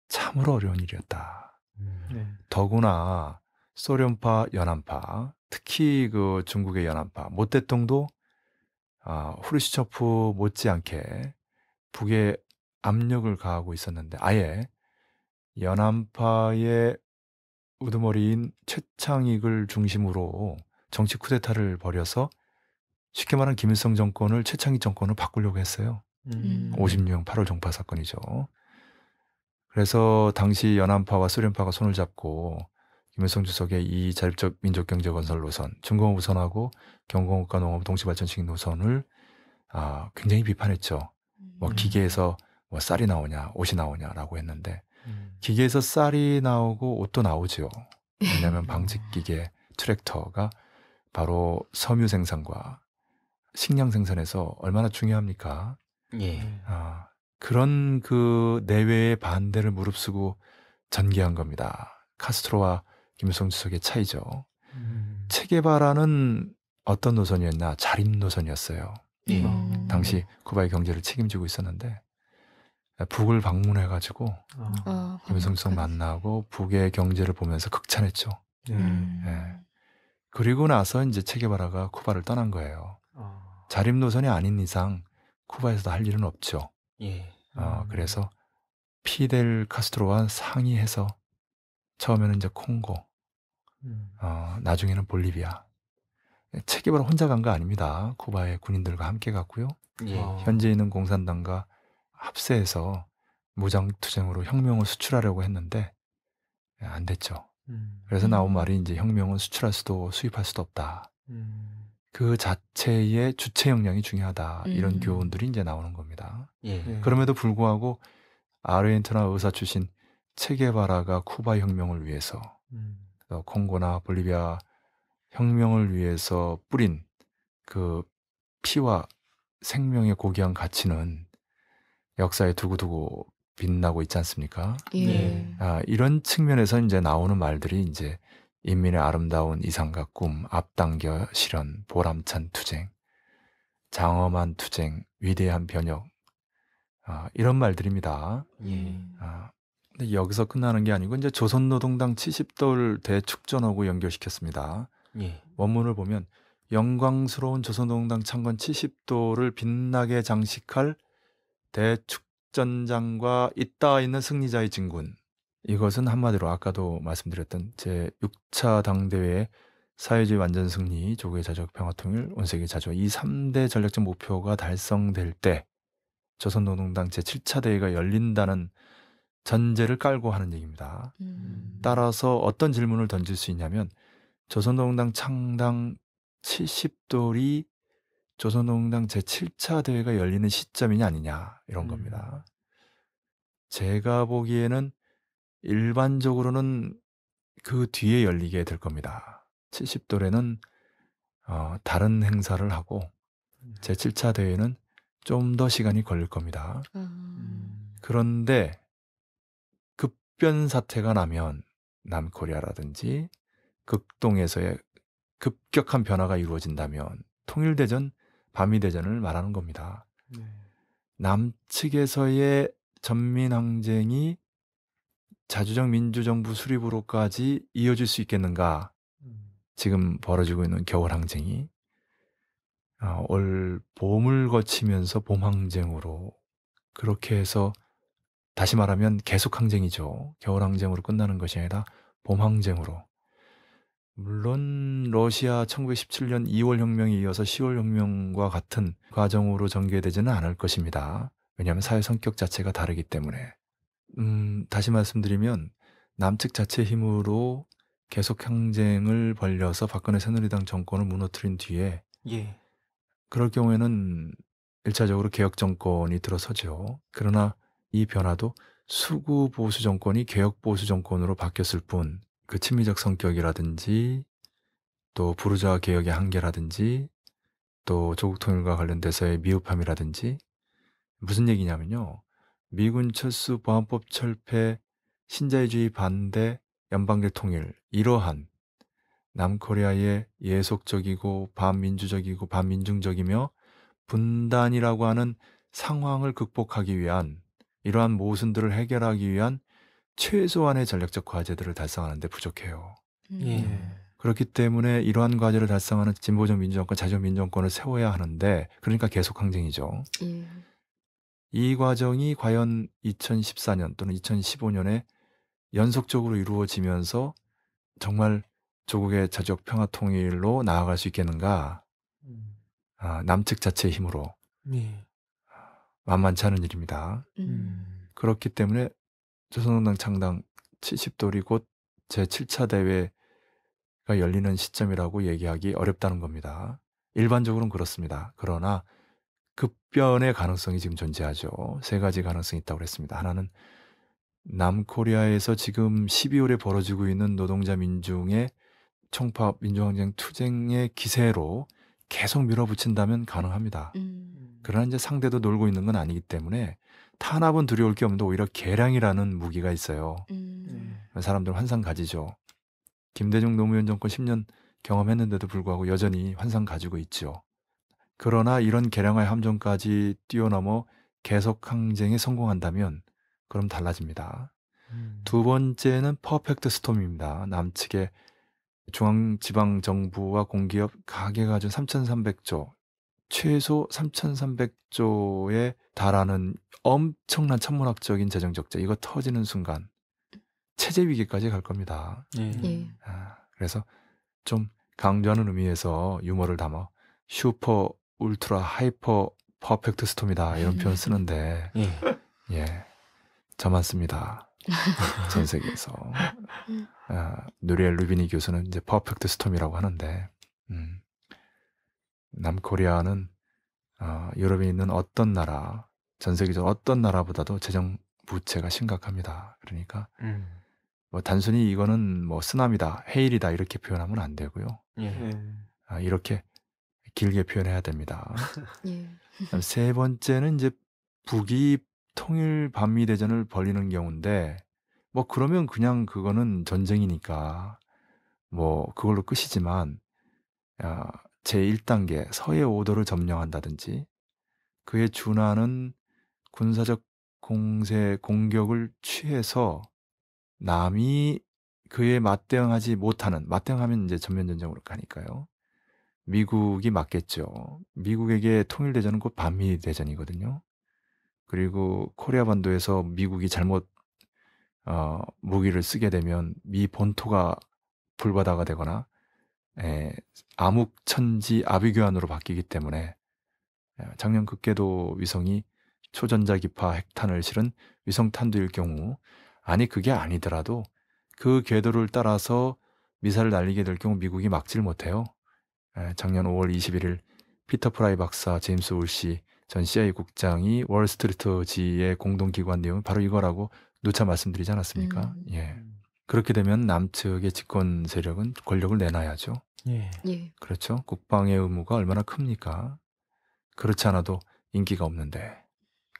참으로 어려운 일이었다. 음. 네. 더구나 소련파, 연안파, 특히 그 중국의 연안파, 모태통도 아, 후르시처프 못지않게 북에 압력을 가하고 있었는데 아예 연안파의 우두머리인 최창익을 중심으로 정치 쿠데타를 벌여서 쉽게 말하면 김일성 정권을 최창희 정권을 바꾸려고 했어요. 음. 56년 8월 정파 사건이죠. 그래서 당시 연안파와 소련파가 손을 잡고 김일성 주석의 이 자립적 민족 경제 건설 노선, 중공업 우선하고 경공업과 농업 동시 발전식 노선을 아, 굉장히 비판했죠. 뭐 음. 기계에서 뭐 쌀이 나오냐, 옷이 나오냐라고 했는데 음. 기계에서 쌀이 나오고 옷도 나오죠 왜냐하면 방직기계 트랙터가 바로 섬유 생산과 식량 생산에서 얼마나 중요합니까? 예. 아, 그런 그 내외의 반대를 무릅쓰고 전개한 겁니다. 카스트로와 김일성 주석의 차이죠. 음. 체게바라는 어떤 노선이었나? 자립 노선이었어요. 예. 음. 당시 쿠바의 경제를 책임지고 있었는데 아, 북을 방문해 가지고 어. 아. 아, 김일성 주석 만나고 북의 경제를 보면서 극찬했죠. 음. 예. 그리고 나서 이제 체게바라가 쿠바를 떠난 거예요. 자립 노선이 아닌 이상 쿠바에서도 할 일은 없죠. 예. 어, 아. 그래서 피델 카스트로와 상의해서 처음에는 이제 콩고, 음. 어, 나중에는 볼리비아. 체계바로 혼자 간 거 아닙니다. 쿠바의 군인들과 함께 갔고요. 예. 아. 현재 있는 공산당과 합세해서 무장투쟁으로 혁명을 수출하려고 했는데 예, 안 됐죠. 음. 그래서 나온 말이 이제 혁명은 수출할 수도 수입할 수도 없다. 음. 그 자체의 주체 역량이 중요하다. 이런 음. 교훈들이 이제 나오는 겁니다. 예. 네. 그럼에도 불구하고 아르헨티나 의사 출신 체게바라가 쿠바 혁명을 위해서 음. 콩고나 볼리비아 혁명을 위해서 뿌린 그 피와 생명의 고귀한 가치는 역사에 두고두고 빛나고 있지 않습니까? 예. 네. 아, 이런 측면에서 이제 나오는 말들이 이제 인민의 아름다운 이상과 꿈 앞당겨 실현 보람찬 투쟁, 장엄한 투쟁, 위대한 변혁 아, 이런 말들입니다. 예. 아, 근데 여기서 끝나는 게 아니고 이제 조선노동당 70돌 대축전하고 연결시켰습니다. 예. 원문을 보면 영광스러운 조선노동당 창건 7 0돌을 빛나게 장식할 대축전장과 잇따 있는 승리자의 진군 이것은 한마디로 아까도 말씀드렸던 제 6차 당대회 사회주의 완전 승리, 조국의 자족 평화 통일, 온세계 자족 이 3대 전략적 목표가 달성될 때 조선노동당 제 7차 대회가 열린다는 전제를 깔고 하는 얘기입니다. 음. 따라서 어떤 질문을 던질 수 있냐면 조선노동당 창당 70돌이 조선노동당 제 7차 대회가 열리는 시점이냐 아니냐 이런 겁니다. 음. 제가 보기에는 일반적으로는 그 뒤에 열리게 될 겁니다. 70돌에는 어, 다른 행사를 하고 음. 제 7차 대회는 좀 더 시간이 걸릴 겁니다. 아. 음. 그런데 급변 사태가 나면 남코리아라든지 극동에서의 급격한 변화가 이루어진다면 통일대전, 반미대전을 말하는 겁니다. 네. 남측에서의 전민항쟁이 자주적 민주정부 수립으로까지 이어질 수 있겠는가? 음. 지금 벌어지고 있는 겨울 항쟁이 어, 올 봄을 거치면서 봄 항쟁으로 그렇게 해서 다시 말하면 계속 항쟁이죠. 겨울 항쟁으로 끝나는 것이 아니라 봄 항쟁으로. 물론 러시아 1917년 2월 혁명에 이어서 10월 혁명과 같은 과정으로 전개되지는 않을 것입니다. 왜냐하면 사회 성격 자체가 다르기 때문에. 음 다시 말씀드리면 남측 자체 힘으로 계속 항쟁을 벌여서 박근혜 새누리당 정권을 무너뜨린 뒤에 예. 그럴 경우에는 일차적으로 개혁 정권이 들어서죠. 그러나 이 변화도 수구 보수 정권이 개혁 보수 정권으로 바뀌었을 뿐 그 친미적 성격이라든지 또 부르자 개혁의 한계라든지 또 조국 통일과 관련돼서의 미흡함이라든지 무슨 얘기냐면요. 미군 철수 보안법 철폐, 신자유주의 반대, 연방제 통일 이러한 남코리아의 예속적이고 반민주적이고 반민중적이며 분단이라고 하는 상황을 극복하기 위한 이러한 모순들을 해결하기 위한 최소한의 전략적 과제들을 달성하는데 부족해요. 음. 예. 음. 그렇기 때문에 이러한 과제를 달성하는 진보적 민주정권, 자주민주정권을 세워야 하는데 그러니까 계속 항쟁이죠. 예. 이 과정이 과연 2014년 또는 2015년에 연속적으로 이루어지면서 정말 조국의 자족 평화 통일로 나아갈 수 있겠는가? 음. 아, 남측 자체의 힘으로 예. 만만치 않은 일입니다. 음. 음. 그렇기 때문에 조선홍당 창당 70돌이 곧제 7차 대회가 열리는 시점이라고 얘기하기 어렵다는 겁니다. 일반적으로는 그렇습니다. 그러나 급변의 가능성이 지금 존재하죠. 세 가지 가능성이 있다고 그랬습니다. 하나는 남코리아에서 지금 12월에 벌어지고 있는 노동자 민중의 총파 업 민주항쟁 투쟁의 기세로 계속 밀어붙인다면 가능합니다. 음. 그러나 이제 상대도 놀고 있는 건 아니기 때문에 탄압은 두려울 게 없는데 오히려 계량이라는 무기가 있어요. 음. 네. 사람들 환상 가지죠. 김대중 노무현 정권 10년 경험했는데도 불구하고 여전히 환상 가지고 있죠. 그러나 이런 개량화의 함정까지 뛰어넘어 계속 항쟁에 성공한다면 그럼 달라집니다. 음. 두 번째는 퍼펙트 스톰입니다. 남측의 중앙지방정부와 공기업 가계가 준 3,300조, 최소 3,300조에 달하는 엄청난 천문학적인 재정적자, 이거 터지는 순간, 체제위기까지 갈 겁니다. 예. 예. 아, 그래서 좀 강조하는 의미에서 유머를 담아 슈퍼 울트라 하이퍼 퍼펙트 스톰이다 이런 표현 쓰는데 예, 예 저만 씁니다 전 세계에서 음. 아, 누리엘 루비니 교수는 이제 퍼펙트 스톰이라고 하는데 음, 남코리아는 어, 유럽에 있는 어떤 나라 전 세계적 어떤 나라보다도 재정 부채가 심각합니다 그러니까 음. 뭐 단순히 이거는 뭐 쓰나미다 해일이다 이렇게 표현하면 안 되고요 예. 예. 아, 이렇게 길게 표현해야 됩니다. 예. 세 번째는 이제 북이 통일 반미 대전을 벌이는 경우인데 뭐 그러면 그냥 그거는 전쟁이니까 뭐 그걸로 끝이지만 아, 제1단계 서해 5도를 점령한다든지 그에 준하는 군사적 공세 공격을 취해서 남이 그에 맞대응하지 못하는 맞대응하면 이제 전면 전쟁으로 가니까요. 미국이 맞겠죠. 미국에게 통일대전은 곧 반미 대전이거든요. 그리고 코리아 반도에서 미국이 잘못 어, 무기를 쓰게 되면 미 본토가 불바다가 되거나 에, 예, 암흑천지 아비규환으로 바뀌기 때문에 예, 작년 극궤도 위성이 초전자 기파 핵탄을 실은 위성탄두일 경우 아니 그게 아니더라도 그 궤도를 따라서 미사를 날리게 될 경우 미국이 막질 못해요. 예, 작년 5월 21일 피터 프라이 박사, 제임스 울시 전 CIA 국장이 월스트리트지의 공동기관 내용이 바로 이거라고 누차 말씀드리지 않았습니까? 음. 예. 그렇게 되면 남측의 집권 세력은 권력을 내놔야죠. 예. 예. 그렇죠. 국방의 의무가 얼마나 큽니까? 그렇지 않아도 인기가 없는데.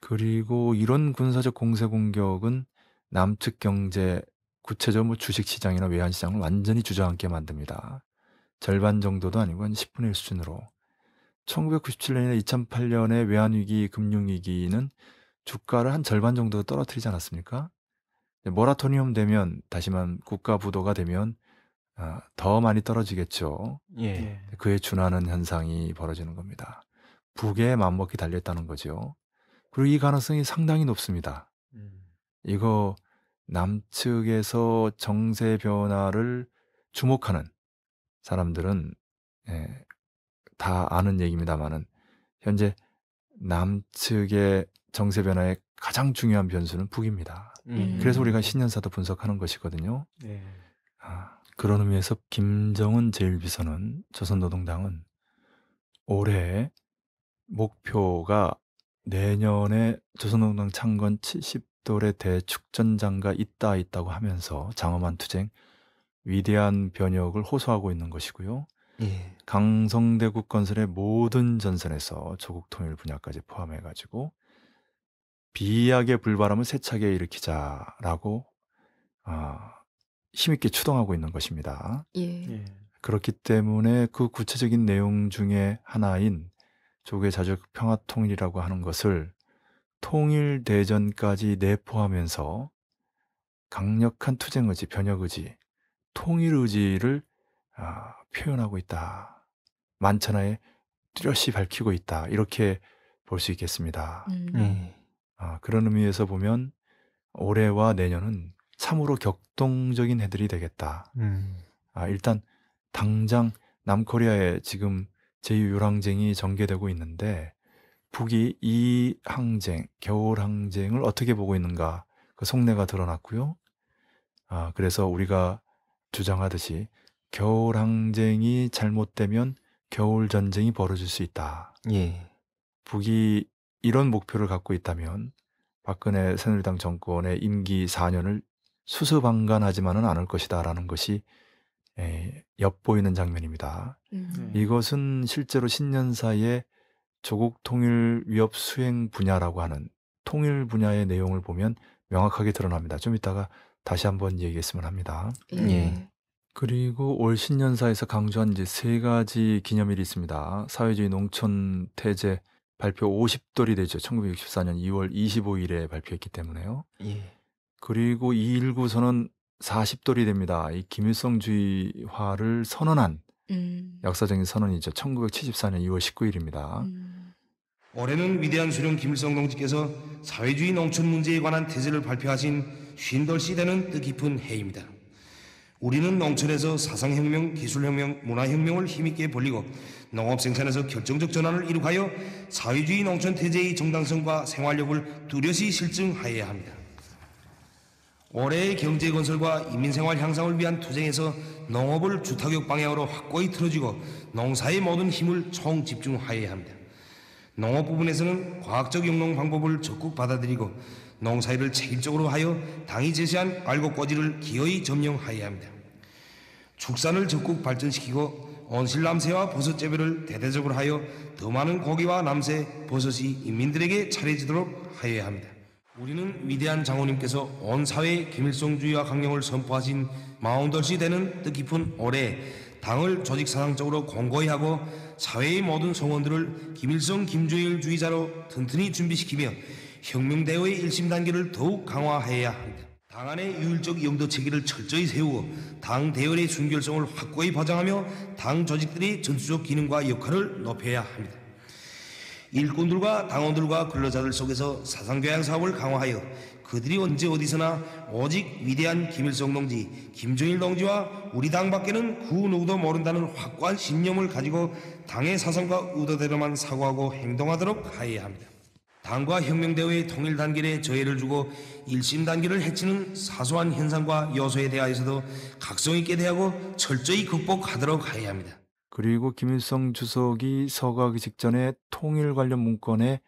그리고 이런 군사적 공세 공격은 남측 경제 구체적으로 뭐 주식 시장이나 외환 시장을 완전히 주저앉게 만듭니다. 절반 정도도 아니고 한 10분의 1 수준으로 1997년이나 2008년의 외환위기, 금융위기는 주가를 한 절반 정도 떨어뜨리지 않았습니까? 모라토니엄 되면 다시 만 국가 부도가 되면 아, 더 많이 떨어지겠죠. 예. 예. 그에 준하는 현상이 벌어지는 겁니다. 북에 맞먹기 달렸다는 거죠. 그리고 이 가능성이 상당히 높습니다. 음. 이거 남측에서 정세 변화를 주목하는 사람들은 예, 다 아는 얘기입니다만은 현재 남측의 정세 변화의 가장 중요한 변수는 북입니다. 음. 그래서 우리가 음. 신년사도 분석하는 것이거든요. 네. 아, 그런 의미에서 김정은 제1비서는 조선노동당은 올해 목표가 내년에 조선노동당 창건 70돌의 대축전장과 있다 있다고 하면서 장엄한 투쟁 위대한 변혁을 호소하고 있는 것이고요. 예. 강성대국 건설의 모든 전선에서 조국 통일 분야까지 포함해 가지고 비약의 불바람을 세차게 일으키자라고 아, 힘있게 추동하고 있는 것입니다. 예. 예. 그렇기 때문에 그 구체적인 내용 중에 하나인 조국의 자주 평화 통일이라고 하는 것을 통일 대전까지 내포하면서 강력한 투쟁 의지, 변혁 의지 통일 의지를 아, 표현하고 있다. 만천하에 뚜렷이 밝히고 있다. 이렇게 볼 수 있겠습니다. 음. 음. 아, 그런 의미에서 보면 올해와 내년은 참으로 격동적인 해들이 되겠다. 음. 아, 일단 당장 남코리아에 지금 제6유랑쟁이 전개되고 있는데 북이 이 항쟁, 겨울 항쟁을 어떻게 보고 있는가 그 속내가 드러났고요. 아, 그래서 우리가 주장하듯이 겨울 항쟁이 잘못되면 겨울 전쟁이 벌어질 수 있다. 예. 북이 이런 목표를 갖고 있다면 박근혜 새누리당 정권의 임기 4년을 수수방관하지만은 않을 것이다라는 것이 에, 예, 엿보이는 장면입니다. 음. 이것은 실제로 신년사의 조국 통일 위협 수행 분야라고 하는 통일 분야의 내용을 보면 명확하게 드러납니다. 좀 이따가 다시 한번 얘기했으면 합니다. 예. 예. 그리고 올 신년사에서 강조한 이제 세 가지 기념일이 있습니다. 사회주의 농촌 태제 발표 50돌이 되죠. 1964년 2월 25일에 발표했기 때문에요. 예. 그리고 2.19 선언 40돌이 됩니다. 이 김일성주의화를 선언한 음. 역사적인 선언이죠. 1974년 2월 19일입니다. 음. 올해는 위대한 수령 김일성 동지께서 사회주의 농촌 문제에 관한 태제를 발표하신 쉰돌 시대는 뜻깊은 해입니다. 우리는 농촌에서 사상혁명, 기술혁명, 문화혁명을 힘있게 벌리고 농업생산에서 결정적 전환을 이룩하여 사회주의 농촌 태제의 정당성과 생활력을 뚜렷이 실증하여야 합니다. 올해의 경제건설과 인민생활 향상을 위한 투쟁에서 농업을 주타격 방향으로 확고히 틀어지고 농사의 모든 힘을 총집중하여야 합니다. 농업 부분에서는 과학적 영농 방법을 적극 받아들이고 농사일을 체일적으로 하여 당이 제시한 알곡꽂이를 기어이 점령하여야 합니다. 축산을 적극 발전시키고 온실 남새와 버섯 재배를 대대적으로 하여 더 많은 고기와 남새, 버섯이 인민들에게 차려지도록 하여야 합니다. 우리는 위대한 장호님께서 온 사회의 김일성주의와 강령을 선포하신 마운덟시 되는 뜻깊은 올해 당을 조직 사상적으로 공고히 하고 사회의 모든 성원들을 김일성 김주일 주의자로 튼튼히 준비시키며 혁명대의 일심 단계를 더욱 강화해야 합니다. 당 안의 유율적 영도 체계를 철저히 세우고 당 대열의 순결성을 확고히 보장하며 당 조직들의 전수적 기능과 역할을 높여야 합니다. 일꾼들과 당원들과 근로자들 속에서 사상교양 사업을 강화하여 그들이 언제 어디서나 오직 위대한 김일성 동지, 김정일 동지와 우리 당 밖에는 그 누구도 모른다는 확고한 신념을 가지고 당의 사상과 의도대로만 사고하고 행동하도록 하여야 합니다. 당과 혁명대회의 통일 단결에 저해를 주고 일심 단결을 해치는 사소한 현상과 요소에 대하여서도 각성 있게 대하고 철저히 극복하도록 하여야 합니다. 그리고 김일성 주석이 서가기 직전에 통일 관련 문건에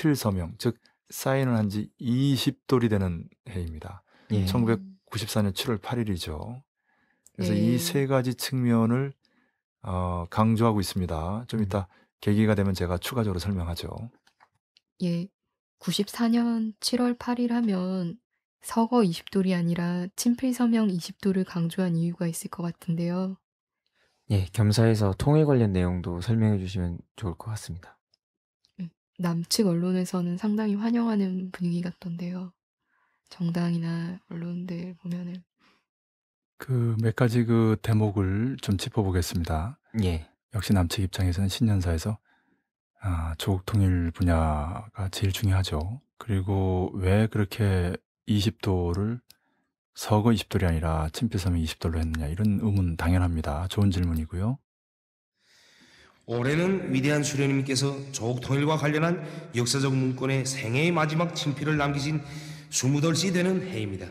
친필 서명, 즉 사인을 한 지 20돌이 되는 해입니다. 예. 1994년 7월 8일이죠. 그래서 예. 이세 가지 측면을 어, 강조하고 있습니다. 좀 음. 이따 계기가 되면 제가 추가적으로 설명하죠. 예. 94년 7월 8일 하면 서거 20돌이 아니라 친필 서명 20돌을 강조한 이유가 있을 것 같은데요. 예. 겸사에서 통일 관련 내용도 설명해 주시면 좋을 것 같습니다. 예, 남측 언론에서는 상당히 환영하는 분위기 같던데요. 정당이나 언론들 보면은. 그 몇 가지 그 대목을 좀 짚어보겠습니다. 예. 역시 남측 입장에서는 신년사에서 아 조국 통일 분야가 제일 중요하죠. 그리고 왜 그렇게 20 도를 서거 20도리 아니라 친필서명 20도로 했느냐 이런 의문 당연합니다. 좋은 질문이고요. 올해는 위대한 수련님께서 조국 통일과 관련한 역사적 문건의 생애의 마지막 친필을 남기신 20돌씩 되는 해입니다.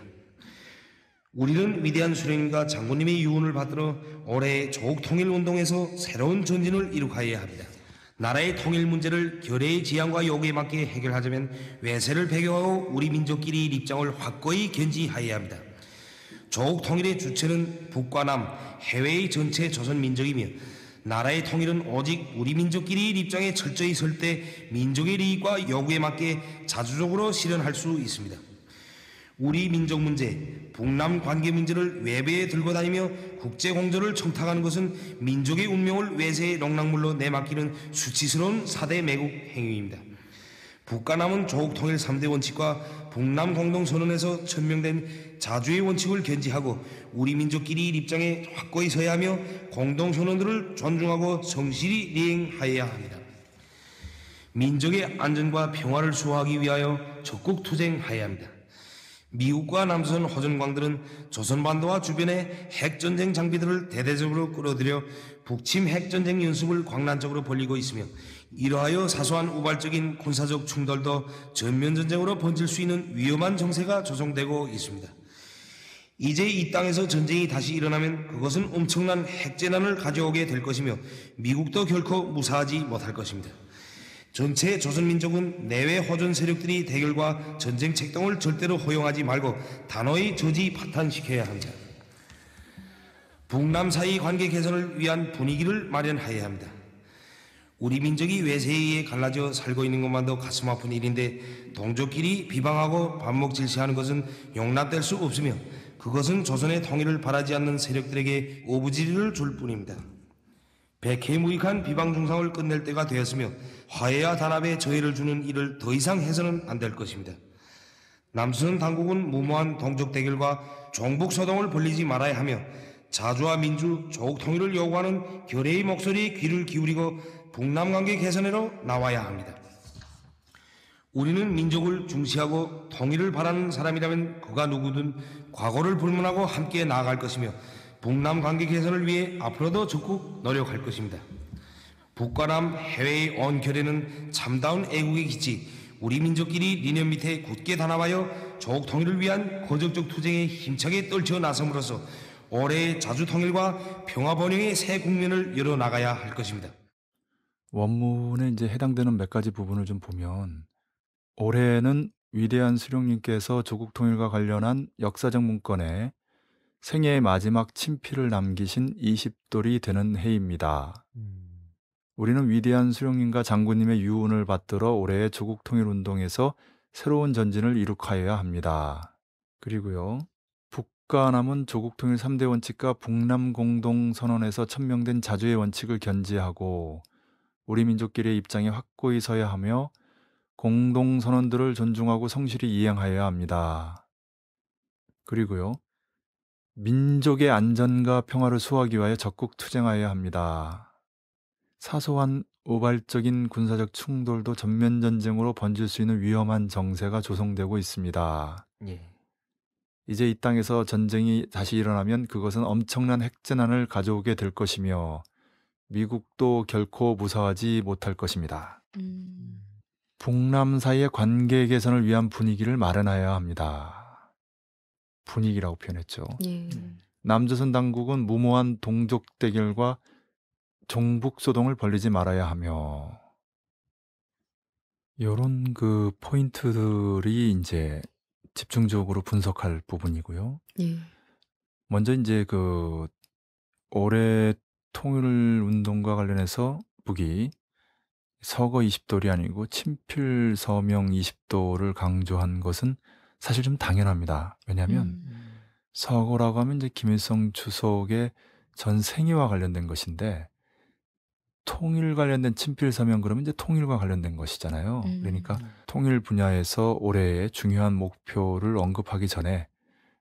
우리는 위대한 수련님과 장군님의 유언을 받들어 올해 조국 통일 운동에서 새로운 전진을 이룩하여야 합니다. 나라의 통일 문제를 결의의 지향과 요구에 맞게 해결하자면 외세를 배경하고 우리 민족끼리 입장을 확고히 견지하여야 합니다. 조국 통일의 주체는 북과 남, 해외의 전체 조선 민족이며 나라의 통일은 오직 우리 민족끼리 입장에 철저히 설 때 민족의利益과 요구에 맞게 자주적으로 실현할 수 있습니다. 우리 민족 문제, 북남 관계 문제를 외부에 들고 다니며 국제 공조를 청탁하는 것은 민족의 운명을 외세의 농락물로 내맡기는 수치스러운 사대 매국 행위입니다. 북과 남은 조국 통일 3대 원칙과 북남 공동선언에서 천명된 자주의 원칙을 견지하고 우리 민족끼리 입장에 확고히 서야 하며 공동선언들을 존중하고 성실히 이행하여야 합니다. 민족의 안전과 평화를 수호하기 위하여 적극 투쟁하여야 합니다. 미국과 남조선 허전광들은 조선반도와 주변의 핵전쟁 장비들을 대대적으로 끌어들여 북침 핵전쟁 연습을 광란적으로 벌리고 있으며 이러하여 사소한 우발적인 군사적 충돌도 전면전쟁으로 번질 수 있는 위험한 정세가 조성되고 있습니다. 이제 이 땅에서 전쟁이 다시 일어나면 그것은 엄청난 핵재난을 가져오게 될 것이며 미국도 결코 무사하지 못할 것입니다. 전체 조선민족은 내외 호전 세력들이 대결과 전쟁 책동을 절대로 허용하지 말고 단호히 저지 파탄시켜야 합니다. 북남 사이 관계 개선을 위한 분위기를 마련하여야 합니다. 우리 민족이 외세에 의해 갈라져 살고 있는 것만도 가슴 아픈 일인데 동족끼리 비방하고 반목 질시하는 것은 용납될 수 없으며 그것은 조선의 통일을 바라지 않는 세력들에게 오부지리를 줄 뿐입니다. 백해무익한 비방 중상을 끝낼 때가 되었으며 화해와 단합에 저해를 주는 일을 더 이상 해서는 안 될 것입니다. 남수는 당국은 무모한 동족 대결과 종북 서동을 벌리지 말아야 하며 자주와 민주, 조국 통일을 요구하는 결의의 목소리에 귀를 기울이고 북남관계 개선으로 나와야 합니다. 우리는 민족을 중시하고 통일을 바라는 사람이라면 그가 누구든 과거를 불문하고 함께 나아갈 것이며 북남 관계 개선을 위해 앞으로도 적극 노력할 것입니다. 북과 남 해외의 온 결의는 참다운 애국의 기치, 우리 민족끼리 리념 밑에 굳게 단합하여 조국 통일을 위한 거적적 투쟁에 힘차게 떨쳐 나섬으로써 올해의 자주 통일과 평화 번영의 새 국면을 열어 나가야 할 것입니다. 원문에 이제 해당되는 몇 가지 부분을 좀 보면 올해는 위대한 수령님께서 조국 통일과 관련한 역사적 문건에 생애의 마지막 친필을 남기신 20돌이 되는 해입니다. 음. 우리는 위대한 수령님과 장군님의 유언을 받들어 올해의 조국 통일운동에서 새로운 전진을 이룩하여야 합니다. 그리고요. 국가 남은 조국 통일 3대 원칙과 북남 공동 선언에서 천명된 자주의 원칙을 견지하고 우리 민족끼리의 입장에 확고히 서야 하며 공동 선언들을 존중하고 성실히 이행하여야 합니다. 그리고요. 민족의 안전과 평화를 수호하기 위하여 적극 투쟁하여야 합니다. 사소한 우발적인 군사적 충돌도 전면 전쟁으로 번질 수 있는 위험한 정세가 조성되고 있습니다. 예. 이제 이 땅에서 전쟁이 다시 일어나면 그것은 엄청난 핵재난을 가져오게 될 것이며 미국도 결코 무사하지 못할 것입니다. 음. 북남 사이의 관계 개선을 위한 분위기를 마련하여야 합니다. 분위기라고 표현했죠. 예. 남조선 당국은 무모한 동족 대결과 종북 소동을 벌리지 말아야 하며 요런 그 포인트들이 이제 집중적으로 분석할 부분이고요. 예. 먼저 이제 그 올해 통일 운동과 관련해서 북이 서거 2 0돌이 아니고 친필 서명 2 0돌을 강조한 것은 사실 좀 당연합니다. 왜냐하면 음, 음. 서거라고 하면 이제 김일성 주석의 전 생애와 관련된 것인데 통일 관련된 친필 서명 그러면 이제 통일과 관련된 것이잖아요. 그러니까 음. 그러니까 통일 분야에서 올해의 중요한 목표를 언급하기 전에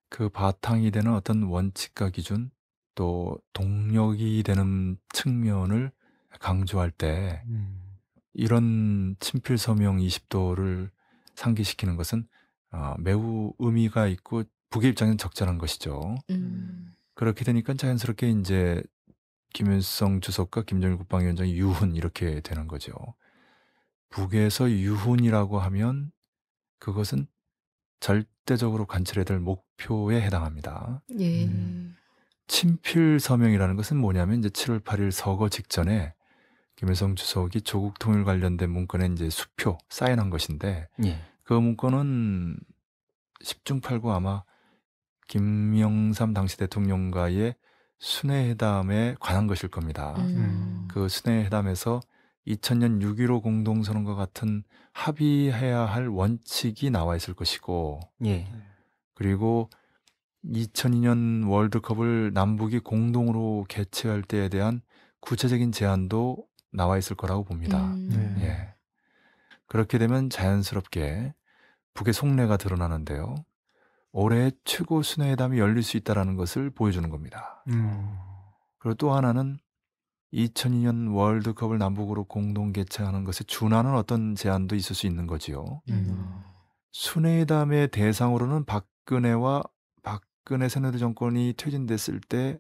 그 바탕이 되는 어떤 원칙과 기준 또 동력이 되는 측면을 강조할 때 음. 이런 친필 서명 20도를 상기시키는 것은 어, 매우 의미가 있고 북의 입장에는 적절한 것이죠. 음. 그렇게 되니까 자연스럽게 인제 김일성 주석과 김정일 국방위원장이 유훈 이렇게 되는 거죠. 북에서 유훈이라고 하면 그것은 절대적으로 관철해야 될 목표에 해당합니다. 예. 음. 친필 서명이라는 것은 뭐냐면 이제 7월 8일 서거 직전에 김일성 주석이 조국 통일 관련된 문건에 이제 수표 사인한 것인데 예. 그 문건은 10중 8구 아마 김영삼 당시 대통령과의 순회회담에 관한 것일 겁니다. 음. 그 순회회담에서 2000년 6.15 공동선언과 같은 합의해야 할 원칙이 나와 있을 것이고, 예. 그리고 2002년 월드컵을 남북이 공동으로 개최할 때에 대한 구체적인 제안도 나와 있을 거라고 봅니다. 음. 예. 네. 예. 그렇게 되면 자연스럽게 북의 속내가 드러나는데요. 올해 최고 순회회담이 열릴 수 있다는 것을 보여주는 겁니다. 음. 그리고 또 하나는 2002년 월드컵을 남북으로 공동 개최하는 것에 준하는 어떤 제안도 있을 수 있는 거지요. 음. 순회회담의 대상으로는 박근혜와 박근혜 새누리 정권이 퇴진됐을 때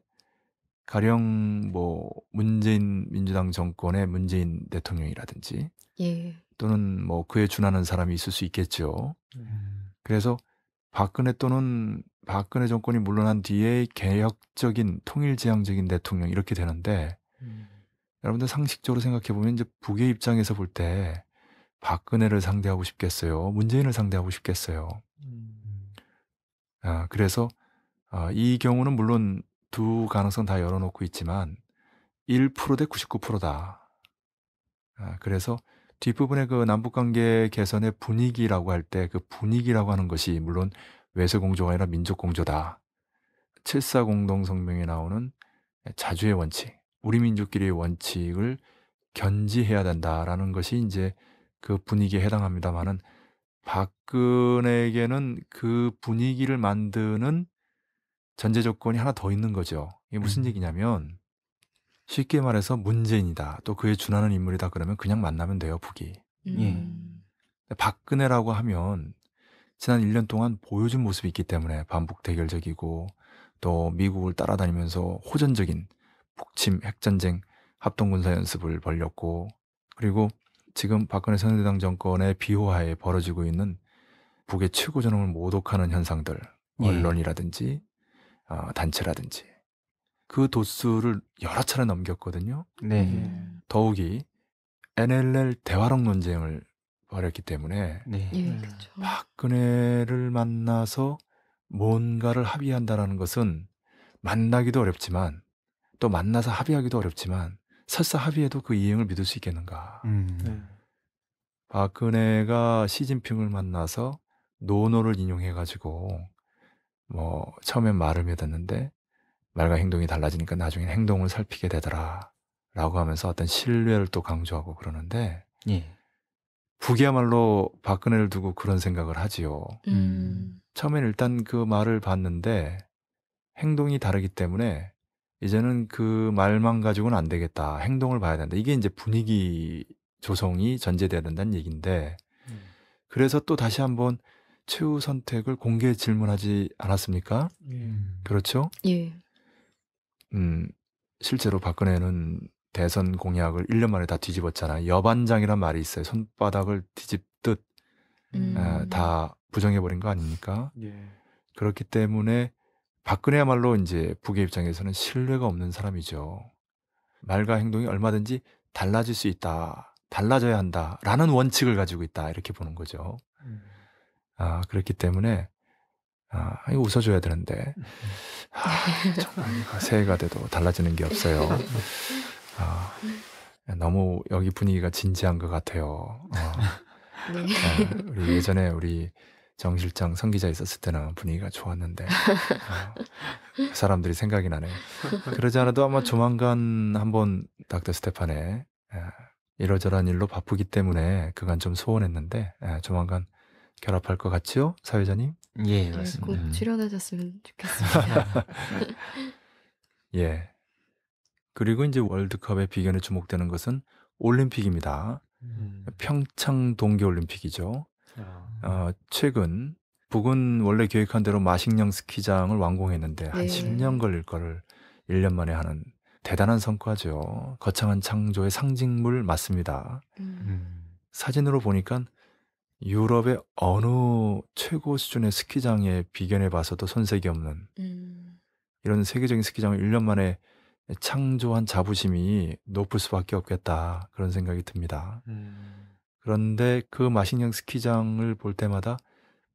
가령 뭐 문재인 민주당 정권의 문재인 대통령이라든지 예. 또는 뭐 그에 준하는 사람이 있을 수 있겠죠. 네. 그래서 박근혜 또는 박근혜 정권이 물러난 뒤에 개혁적인 통일지향적인 대통령 이렇게 되는데 음. 여러분들 상식적으로 생각해 보면 이제 북의 입장에서 볼 때 박근혜를 상대하고 싶겠어요, 문재인을 상대하고 싶겠어요. 음. 아 그래서 아, 이 경우는 물론 두 가능성 다 열어놓고 있지만 1%대 99%다. 아, 그래서 뒷부분에 그 남북관계 개선의 분위기라고 할 때 그 분위기라고 하는 것이 물론 외세공조가 아니라 민족공조다. 7 4 공동성명에 나오는 자주의 원칙, 우리 민족끼리의 원칙을 견지해야 된다라는 것이 이제 그 분위기에 해당합니다만은 박근혜에게는 그 분위기를 만드는 전제 조건이 하나 더 있는 거죠. 이게 무슨 음. 얘기냐면 쉽게 말해서 문재인이다. 또 그에 준하는 인물이다. 그러면 그냥 만나면 돼요, 북이. 예. 음. 예. 박근혜라고 하면 지난 1년 동안 보여준 모습이 있기 때문에 반복 대결적이고 또 미국을 따라다니면서 호전적인 북침 핵전쟁 합동군사 연습을 벌였고 그리고 지금 박근혜 선대당 정권의 비호하에 벌어지고 있는 북의 최고 전횡을 모독하는 현상들 예. 언론이라든지 어, 단체라든지 그 도수를 여러 차례 넘겼거든요. 네. 음. 더욱이 NLL 대화록 논쟁을 벌였기 때문에 네. 예, 그렇죠. 박근혜를 만나서 뭔가를 합의한다라는 것은 만나기도 어렵지만 또 만나서 합의하기도 어렵지만 설사 합의해도 그 이행을 믿을 수 있겠는가. 음. 네. 박근혜가 시진핑을 만나서 노노를 인용해가지고 뭐 처음엔 말을 믿었는데 말과 행동이 달라지니까 나중에 행동을 살피게 되더라. 라고 하면서 어떤 신뢰를 또 강조하고 그러는데, 예. 북이야말로 박근혜를 두고 그런 생각을 하지요. 음. 음. 처음엔 일단 그 말을 봤는데 행동이 다르기 때문에 이제는 그 말만 가지고는 안 되겠다. 행동을 봐야 된다. 이게 이제 분위기 조성이 전제돼야 된다는 얘기인데 음. 그래서 또 다시 한번 최후 선택을 공개 질문하지 않았습니까? 음. 그렇죠? 예. 음, 실제로 박근혜는 대선 공약을 1년 만에 다뒤집었잖아 여반장이란 말이 있어요. 손바닥을 뒤집듯 음. 에, 다 음. 부정해버린 거 아닙니까? 예. 그렇기 때문에 박근혜야말로 이제 북의 입장에서는 신뢰가 없는 사람이죠. 말과 행동이 얼마든지 달라질 수 있다, 달라져야 한다라는 원칙을 가지고 있다 이렇게 보는 거죠. 음. 아 그렇기 때문에 아, 이거 웃어줘야 되는데. 아, 정말 아, 새해가 돼도 달라지는 게 없어요. 아, 너무 여기 분위기가 진지한 것 같아요. 아, 우리 예전에 우리 정 실장 선기자 있었을 때는 분위기가 좋았는데 아, 사람들이 생각이 나네. 그러지 않아도 아마 조만간 한번 닥터 스테판에 아, 예, 이러저러한 일로 바쁘기 때문에 그간 좀 소원했는데 아, 조만간 결합할 것 같지요, 사회자님? 예, 네, 맞습니다. 꼭 음. 출연하셨으면 좋겠습니다. 예. 그리고 이제 월드컵의 비견에 주목되는 것은 올림픽입니다. 음. 평창 동계올림픽이죠. 아. 어, 최근 북은 원래 계획한 대로 마식령 스키장을 완공했는데 한 네. 10년 걸릴 거를 1년 만에 하는 대단한 성과죠. 거창한 창조의 상징물 맞습니다. 음. 음. 사진으로 보니까 유럽의 어느 최고 수준의 스키장에 비견해 봐서도 손색이 없는 음. 이런 세계적인 스키장을 1년 만에 창조한 자부심이 높을 수밖에 없겠다 그런 생각이 듭니다. 음. 그런데 그 마신형 스키장을 볼 때마다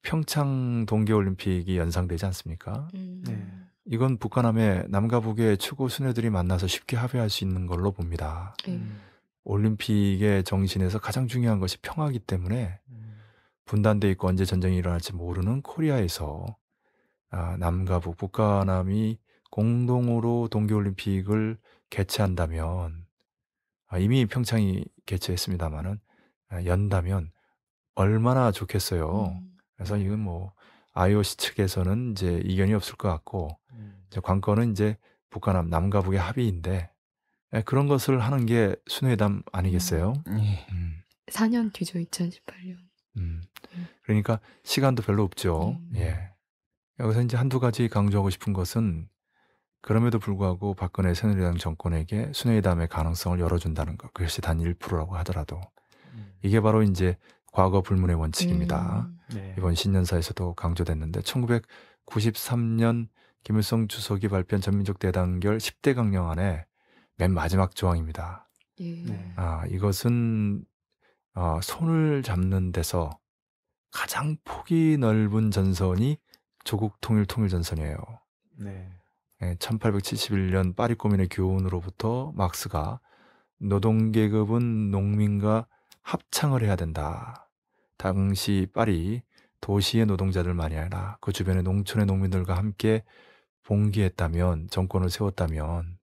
평창 동계올림픽이 연상되지 않습니까? 음. 네. 이건 북한함에 남과 북의 최고 순회들이 만나서 쉽게 합의할 수 있는 걸로 봅니다. 예. 음. 올림픽의 정신에서 가장 중요한 것이 평화기 때문에 분단돼 있고 언제 전쟁이 일어날지 모르는 코리아에서 아, 남과 북, 북과 남이 공동으로 동계올림픽을 개최한다면 아, 이미 평창이 개최했습니다마는 아, 연다면 얼마나 좋겠어요. 음. 그래서 이건 뭐 IOC 측에서는 이제 이견이 없을 것 같고 음. 이제 관건은 이제 북과 남, 남과 북의 합의인데 예, 그런 것을 하는 게 순회담 아니겠어요? 음. 4년 예. 음. 뒤죠, 2018년. 음. 그러니까 시간도 별로 없죠. 음. 예. 여기서 이제 한두 가지 강조하고 싶은 것은 그럼에도 불구하고 박근혜 새누리당 정권에게 순회의담의 가능성을 열어준다는 것. 그것이 단 1%라고 하더라도 음. 이게 바로 이제 과거 불문의 원칙입니다. 음. 네. 이번 신년사에서도 강조됐는데 1993년 김일성 주석이 발표한 전민족 대단결 10대 강령안에맨 마지막 조항입니다. 예. 네. 아, 이것은 어, 손을 잡는 데서 가장 폭이 넓은 전선이 조국 통일 통일 전선이에요. 네. 1871년 예, 파리 고민의 교훈으로부터 막스가 노동 계급은 농민과 합창을 해야 된다. 당시 파리 도시의 노동자들만이 아니라 그 주변의 농촌의 농민들과 함께 봉기했다면 정권을 세웠다면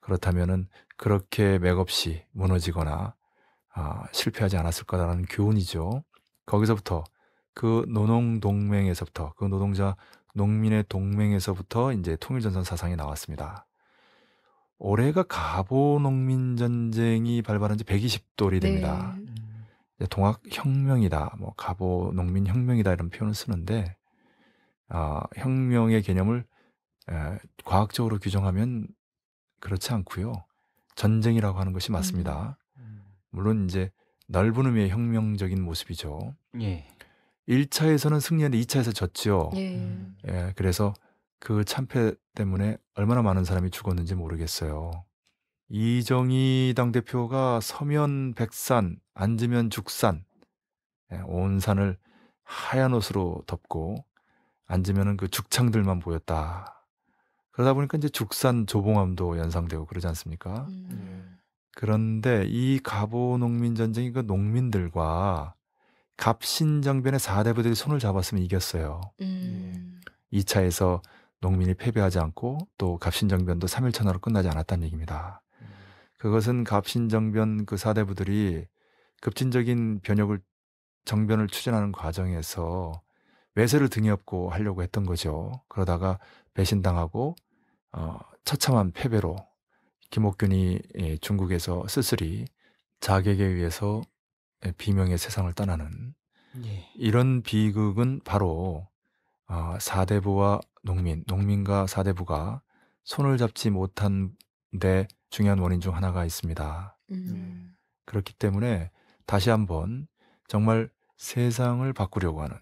그렇다면은 그렇게 맥없이 무너지거나 아, 실패하지 않았을 거라는 교훈이죠. 거기서부터 그 노농동맹에서부터 그 노동자 농민의 동맹에서부터 이제 통일전선 사상이 나왔습니다. 올해가 가보 농민 전쟁이 발발한 지 120돌이 됩니다. 네. 동학 혁명이다, 뭐 가보 농민 혁명이다 이런 표현을 쓰는데 아, 혁명의 개념을 에, 과학적으로 규정하면 그렇지 않고요. 전쟁이라고 하는 것이 맞습니다. 음. 음. 물론 이제 넓은 의미의 혁명적인 모습이죠. 예. 1차에서는 승리했는데 2차에서 졌지요. 예. 음. 예. 그래서 그 참패 때문에 얼마나 많은 사람이 죽었는지 모르겠어요. 이정희 당대표가 서면 백산, 앉으면 죽산, 예, 온 산을 하얀 옷으로 덮고 앉으면은 그 죽창들만 보였다. 그러다 보니까 이제 죽산 조봉암도 연상되고 그러지 않습니까? 음. 음. 그런데 이 가보 농민 전쟁이 그 농민들과 갑신정변의 4대 부들이 손을 잡았으면 이겼어요. 음. 2차에서 농민이 패배하지 않고 또 갑신정변도 3일천하로 끝나지 않았다는 얘기입니다. 음. 그것은 갑신정변 그 4대 부들이 급진적인 변혁을 정변을 추진하는 과정에서 외세를 등에 업고 하려고 했던 거죠. 그러다가 배신당하고 어, 처참한 패배로 김옥균이 예, 중국에서 쓸쓸히 자객에 의해서 예, 비명의 세상을 떠나는 예. 이런 비극은 바로 어, 사대부와 농민, 농민과 사대부가 손을 잡지 못한 데 중요한 원인 중 하나가 있습니다. 음. 그렇기 때문에 다시 한번 정말 세상을 바꾸려고 하는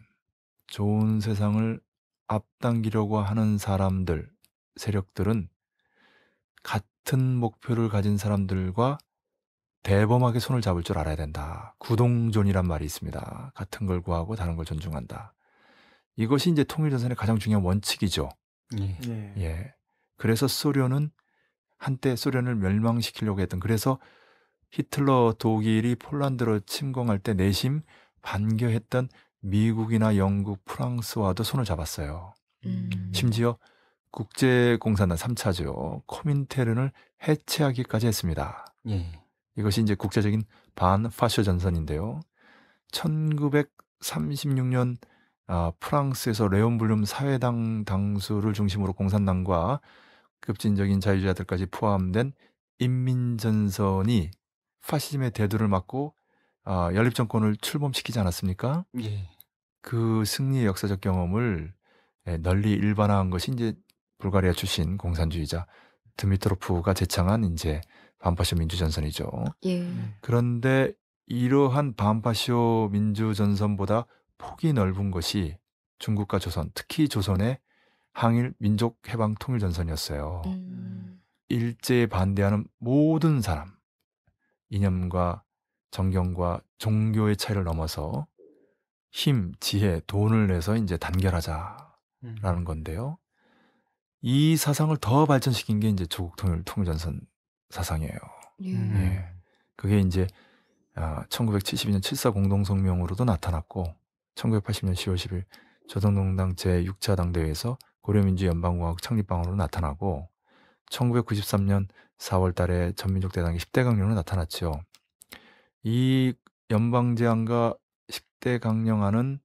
좋은 세상을 앞당기려고 하는 사람들, 세력들은 같은 목표를 가진 사람들과 대범하게 손을 잡을 줄 알아야 된다. 구동존이란 말이 있습니다. 같은 걸 구하고 다른 걸 존중한다. 이것이 이제 통일전선의 가장 중요한 원칙이죠. 예. 예. 예. 그래서 소련은 한때 소련을 멸망시키려고 했던 그래서 히틀러 독일이 폴란드로 침공할 때 내심 반겨했던 미국이나 영국, 프랑스와도 손을 잡았어요. 음. 심지어 국제공산당 3차죠. 코민테른을 해체하기까지 했습니다. 예. 이것이 이제 국제적인 반파쇼 전선인데요. 1936년 아, 프랑스에서 레온 블룸 사회당 당수를 중심으로 공산당과 급진적인 자유주의자들까지 포함된 인민전선이 파시즘의 대두를 맞고 아, 연립정권을 출범시키지 않았습니까? 예. 그 승리의 역사적 경험을 예, 널리 일반화한 것이 이제 불가리아 출신 공산주의자 드미트로프가 제창한 이제 반파쇼 민주전선이죠. 예. 그런데 이러한 반파쇼 민주전선보다 폭이 넓은 것이 중국과 조선, 특히 조선의 항일 민족 해방 통일 전선이었어요. 음. 일제에 반대하는 모든 사람, 이념과 정경과 종교의 차이를 넘어서 힘, 지혜, 돈을 내서 이제 단결하자라는 음. 건데요. 이 사상을 더 발전시킨 게 이제 조국 통일 통일 전선 사상이에요. 예. 음. 예. 그게 이제 아, 1972년 7사 공동성명으로도 나타났고 1980년 10월 10일 조선농당 제6차 당대회에서 고려민주연방공화국 창립방으로 안 나타나고 1993년 4월 달에 전민족 대당의 10대 강령으로 나타났죠. 이 연방제안과 10대 강령안은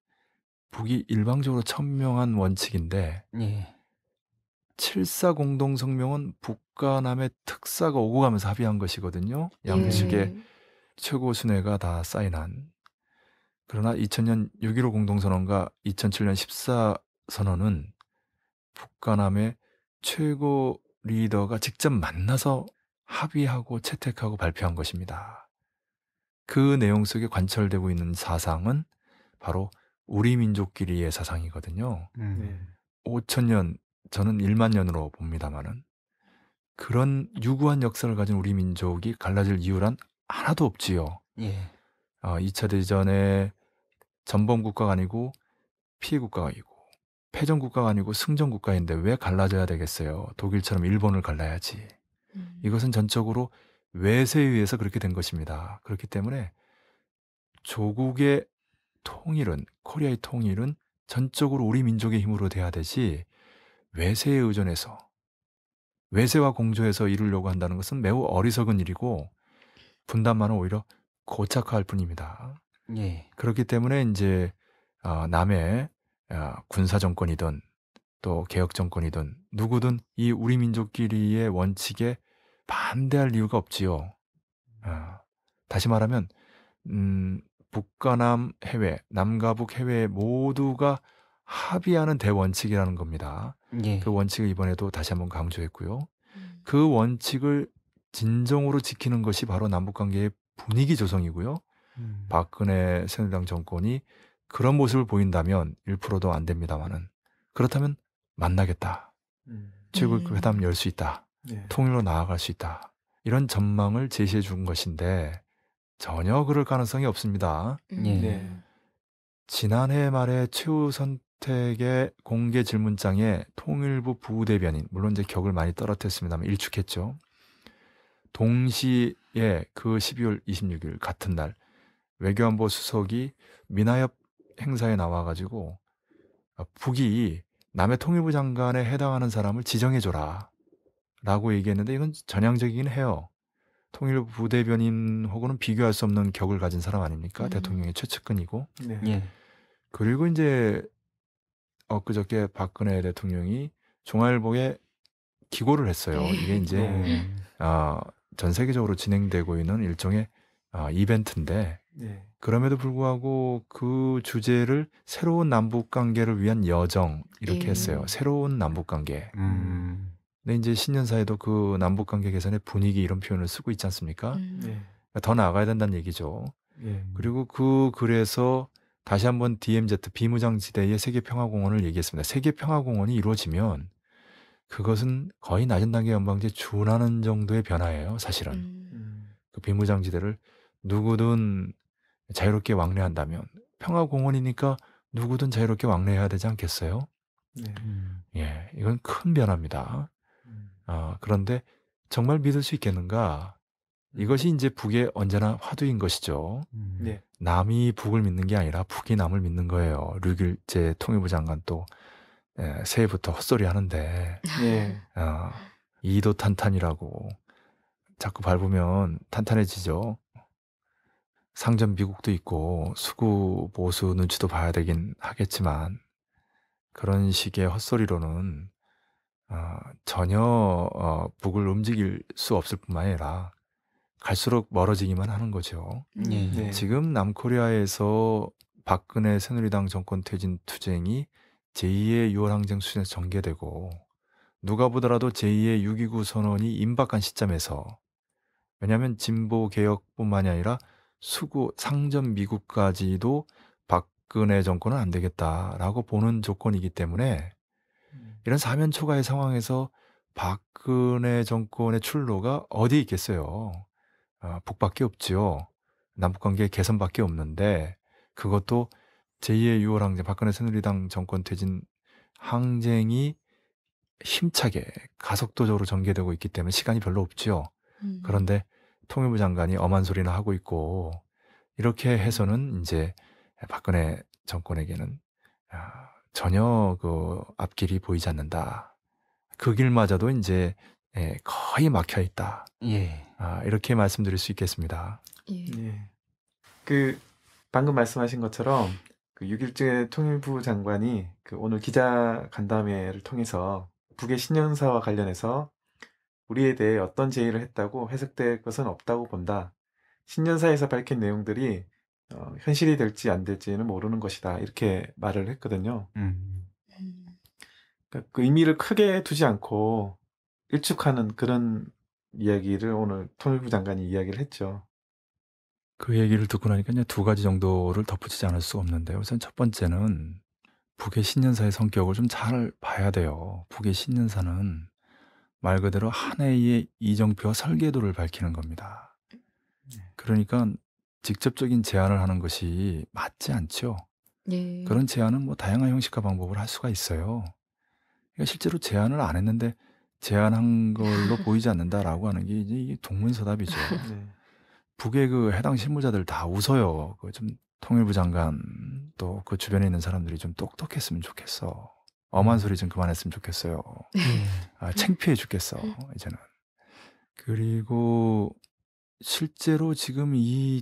북이 일방적으로 천명한 원칙인데 예. 7사 공동성명은 북과 남의 특사가 오고 가면서 합의한 것이거든요. 양측의 예. 최고 순회가 다 사인한. 그러나 2000년 6.15 공동선언과 2007년 14 선언은 북과 남의 최고 리더가 직접 만나서 합의하고 채택하고 발표한 것입니다. 그 내용 속에 관철되고 있는 사상은 바로 우리 민족끼리의 사상이거든요. 음. 5천년 저는 1만 년으로 봅니다마는 그런 유구한 역사를 가진 우리 민족이 갈라질 이유란 하나도 없지요. 예. 어, 2차 대전에 전범 국가가 아니고 피해 국가가 있고 패전 국가가 아니고 승전 국가인데 왜 갈라져야 되겠어요? 독일처럼 일본을 갈라야지. 음. 이것은 전적으로 외세에 의해서 그렇게 된 것입니다. 그렇기 때문에 조국의 통일은 코리아의 통일은 전적으로 우리 민족의 힘으로 돼야 되지 외세에 의존해서 외세와 공조해서 이루려고 한다는 것은 매우 어리석은 일이고 분단만은 오히려 고착화할 뿐입니다. 예. 그렇기 때문에 이제 어, 남의 어, 군사 정권이든 또 개혁 정권이든 누구든 이 우리 민족끼리의 원칙에 반대할 이유가 없지요. 어, 다시 말하면 음, 북과 남 해외, 남과 북 해외 모두가 합의하는 대원칙이라는 겁니다. 예. 그 원칙을 이번에도 다시 한번 강조했고요. 음. 그 원칙을 진정으로 지키는 것이 바로 남북관계의 분위기 조성이고요. 음. 박근혜 새누리당 정권이 그런 모습을 보인다면 1%도 안 됩니다만은 그렇다면 만나겠다. 음. 최고 네. 회담 열 수 있다. 네. 통일로 나아갈 수 있다. 이런 전망을 제시해 준 것인데 전혀 그럴 가능성이 없습니다. 음. 네. 네. 지난해 말에 최우선 주택의 공개 질문장에 통일부 부대변인 물론 이제 격을 많이 떨어뜨렸습니다만 일축했죠. 동시에 그 12월 26일 같은 날 외교안보 수석이 민화협 행사에 나와가지고 아, 북이 남의 통일부 장관에 해당하는 사람을 지정해줘라 라고 얘기했는데 이건 전향적이긴 해요. 통일부 부대변인 혹은 비교할 수 없는 격을 가진 사람 아닙니까? 음. 대통령의 최측근이고. 네. 예. 그리고 이제 엊그저께 박근혜 대통령이 종알복에 기고를 했어요. 네. 이게 이제 네. 어, 전 세계적으로 진행되고 있는 일종의 어, 이벤트인데 네. 그럼에도 불구하고 그 주제를 새로운 남북 관계를 위한 여정 이렇게 네. 했어요. 새로운 남북 관계. 음. 근데 이제 신년사에도 그 남북 관계 개선의 분위기 이런 표현을 쓰고 있지 않습니까? 음. 네. 더 나아가야 된다는 얘기죠. 예. 그리고 그 글에서 다시 한번 DMZ 비무장지대의 세계평화공원을 얘기했습니다. 세계평화공원이 이루어지면 그것은 거의 낮은 단계 연방제 준하는 정도의 변화예요. 사실은 음. 그 비무장지대를 누구든 자유롭게 왕래한다면 평화공원이니까 누구든 자유롭게 왕래해야 되지 않겠어요? 네. 예, 이건 큰 변화입니다. 음. 어, 그런데 정말 믿을 수 있겠는가? 이것이 이제 북의 언제나 화두인 것이죠. 음. 네. 남이 북을 믿는 게 아니라 북이 남을 믿는 거예요. 류길제 통일부 장관 또 예, 새해부터 헛소리 하는데 네. 어, 이도 탄탄이라고 자꾸 밟으면 탄탄해지죠. 상점 미국도 있고 수구 보수 눈치도 봐야 되긴 하겠지만 그런 식의 헛소리로는 어, 전혀 어, 북을 움직일 수 없을 뿐만 아니라 갈수록 멀어지기만 하는 거죠. 네. 네. 지금 남코리아에서 박근혜 새누리당 정권 퇴진 투쟁이 제2의 6월 항쟁 수준에서 전개되고 누가 보더라도 제2의 6.29 선언이 임박한 시점에서 왜냐하면 진보 개혁뿐만이 아니라 수구 상점 미국까지도 박근혜 정권은 안 되겠다라고 보는 조건이기 때문에 음. 이런 사면 초과의 상황에서 박근혜 정권의 출로가 어디 있겠어요. 아 복밖에 없지요. 남북관계 개선밖에 없는데 그것도 제2의 6월 항쟁 박근혜 새누리당 정권 퇴진 항쟁이 힘차게 가속도적으로 전개되고 있기 때문에 시간이 별로 없지요. 음. 그런데 통일부 장관이 엄한 소리나 하고 있고 이렇게 해서는 이제 박근혜 정권에게는 아, 전혀 그 앞길이 보이지 않는다. 그 길마저도 이제 예, 거의 막혀 있다. 예. 아, 이렇게 말씀드릴 수 있겠습니다. 예. 예. 그 방금 말씀하신 것처럼 그 6일째 통일부 장관이 그 오늘 기자 간담회를 통해서 북의 신년사와 관련해서 우리에 대해 어떤 제의를 했다고 해석될 것은 없다고 본다. 신년사에서 밝힌 내용들이 어, 현실이 될지 안 될지는 모르는 것이다. 이렇게 말을 했거든요. 음. 음. 그러니까 그 의미를 크게 두지 않고 일축하는 그런 이야기를 오늘 통일부 장관이 이야기를 했죠. 그 얘기를 듣고 나니까 두 가지 정도를 덧붙이지 않을 수 없는데요. 우선 첫 번째는 북의 신년사의 성격을 좀 잘 봐야 돼요. 북의 신년사는 말 그대로 한 해의 이정표와 설계도를 밝히는 겁니다. 네. 그러니까 직접적인 제안을 하는 것이 맞지 않죠. 예. 그런 제안은 뭐 다양한 형식과 방법을 할 수가 있어요. 그러니까 실제로 제안을 안 했는데 제안한 걸로 보이지 않는다라고 하는 게 이제 동문서답이죠. 네. 북의 그 해당 실무자들 다 웃어요. 그 좀 통일부 장관 또 그 주변에 있는 사람들이 좀 똑똑했으면 좋겠어. 엄한 소리 좀 그만했으면 좋겠어요. 네. 아, 창피해 죽겠어 이제는. 그리고 실제로 지금 이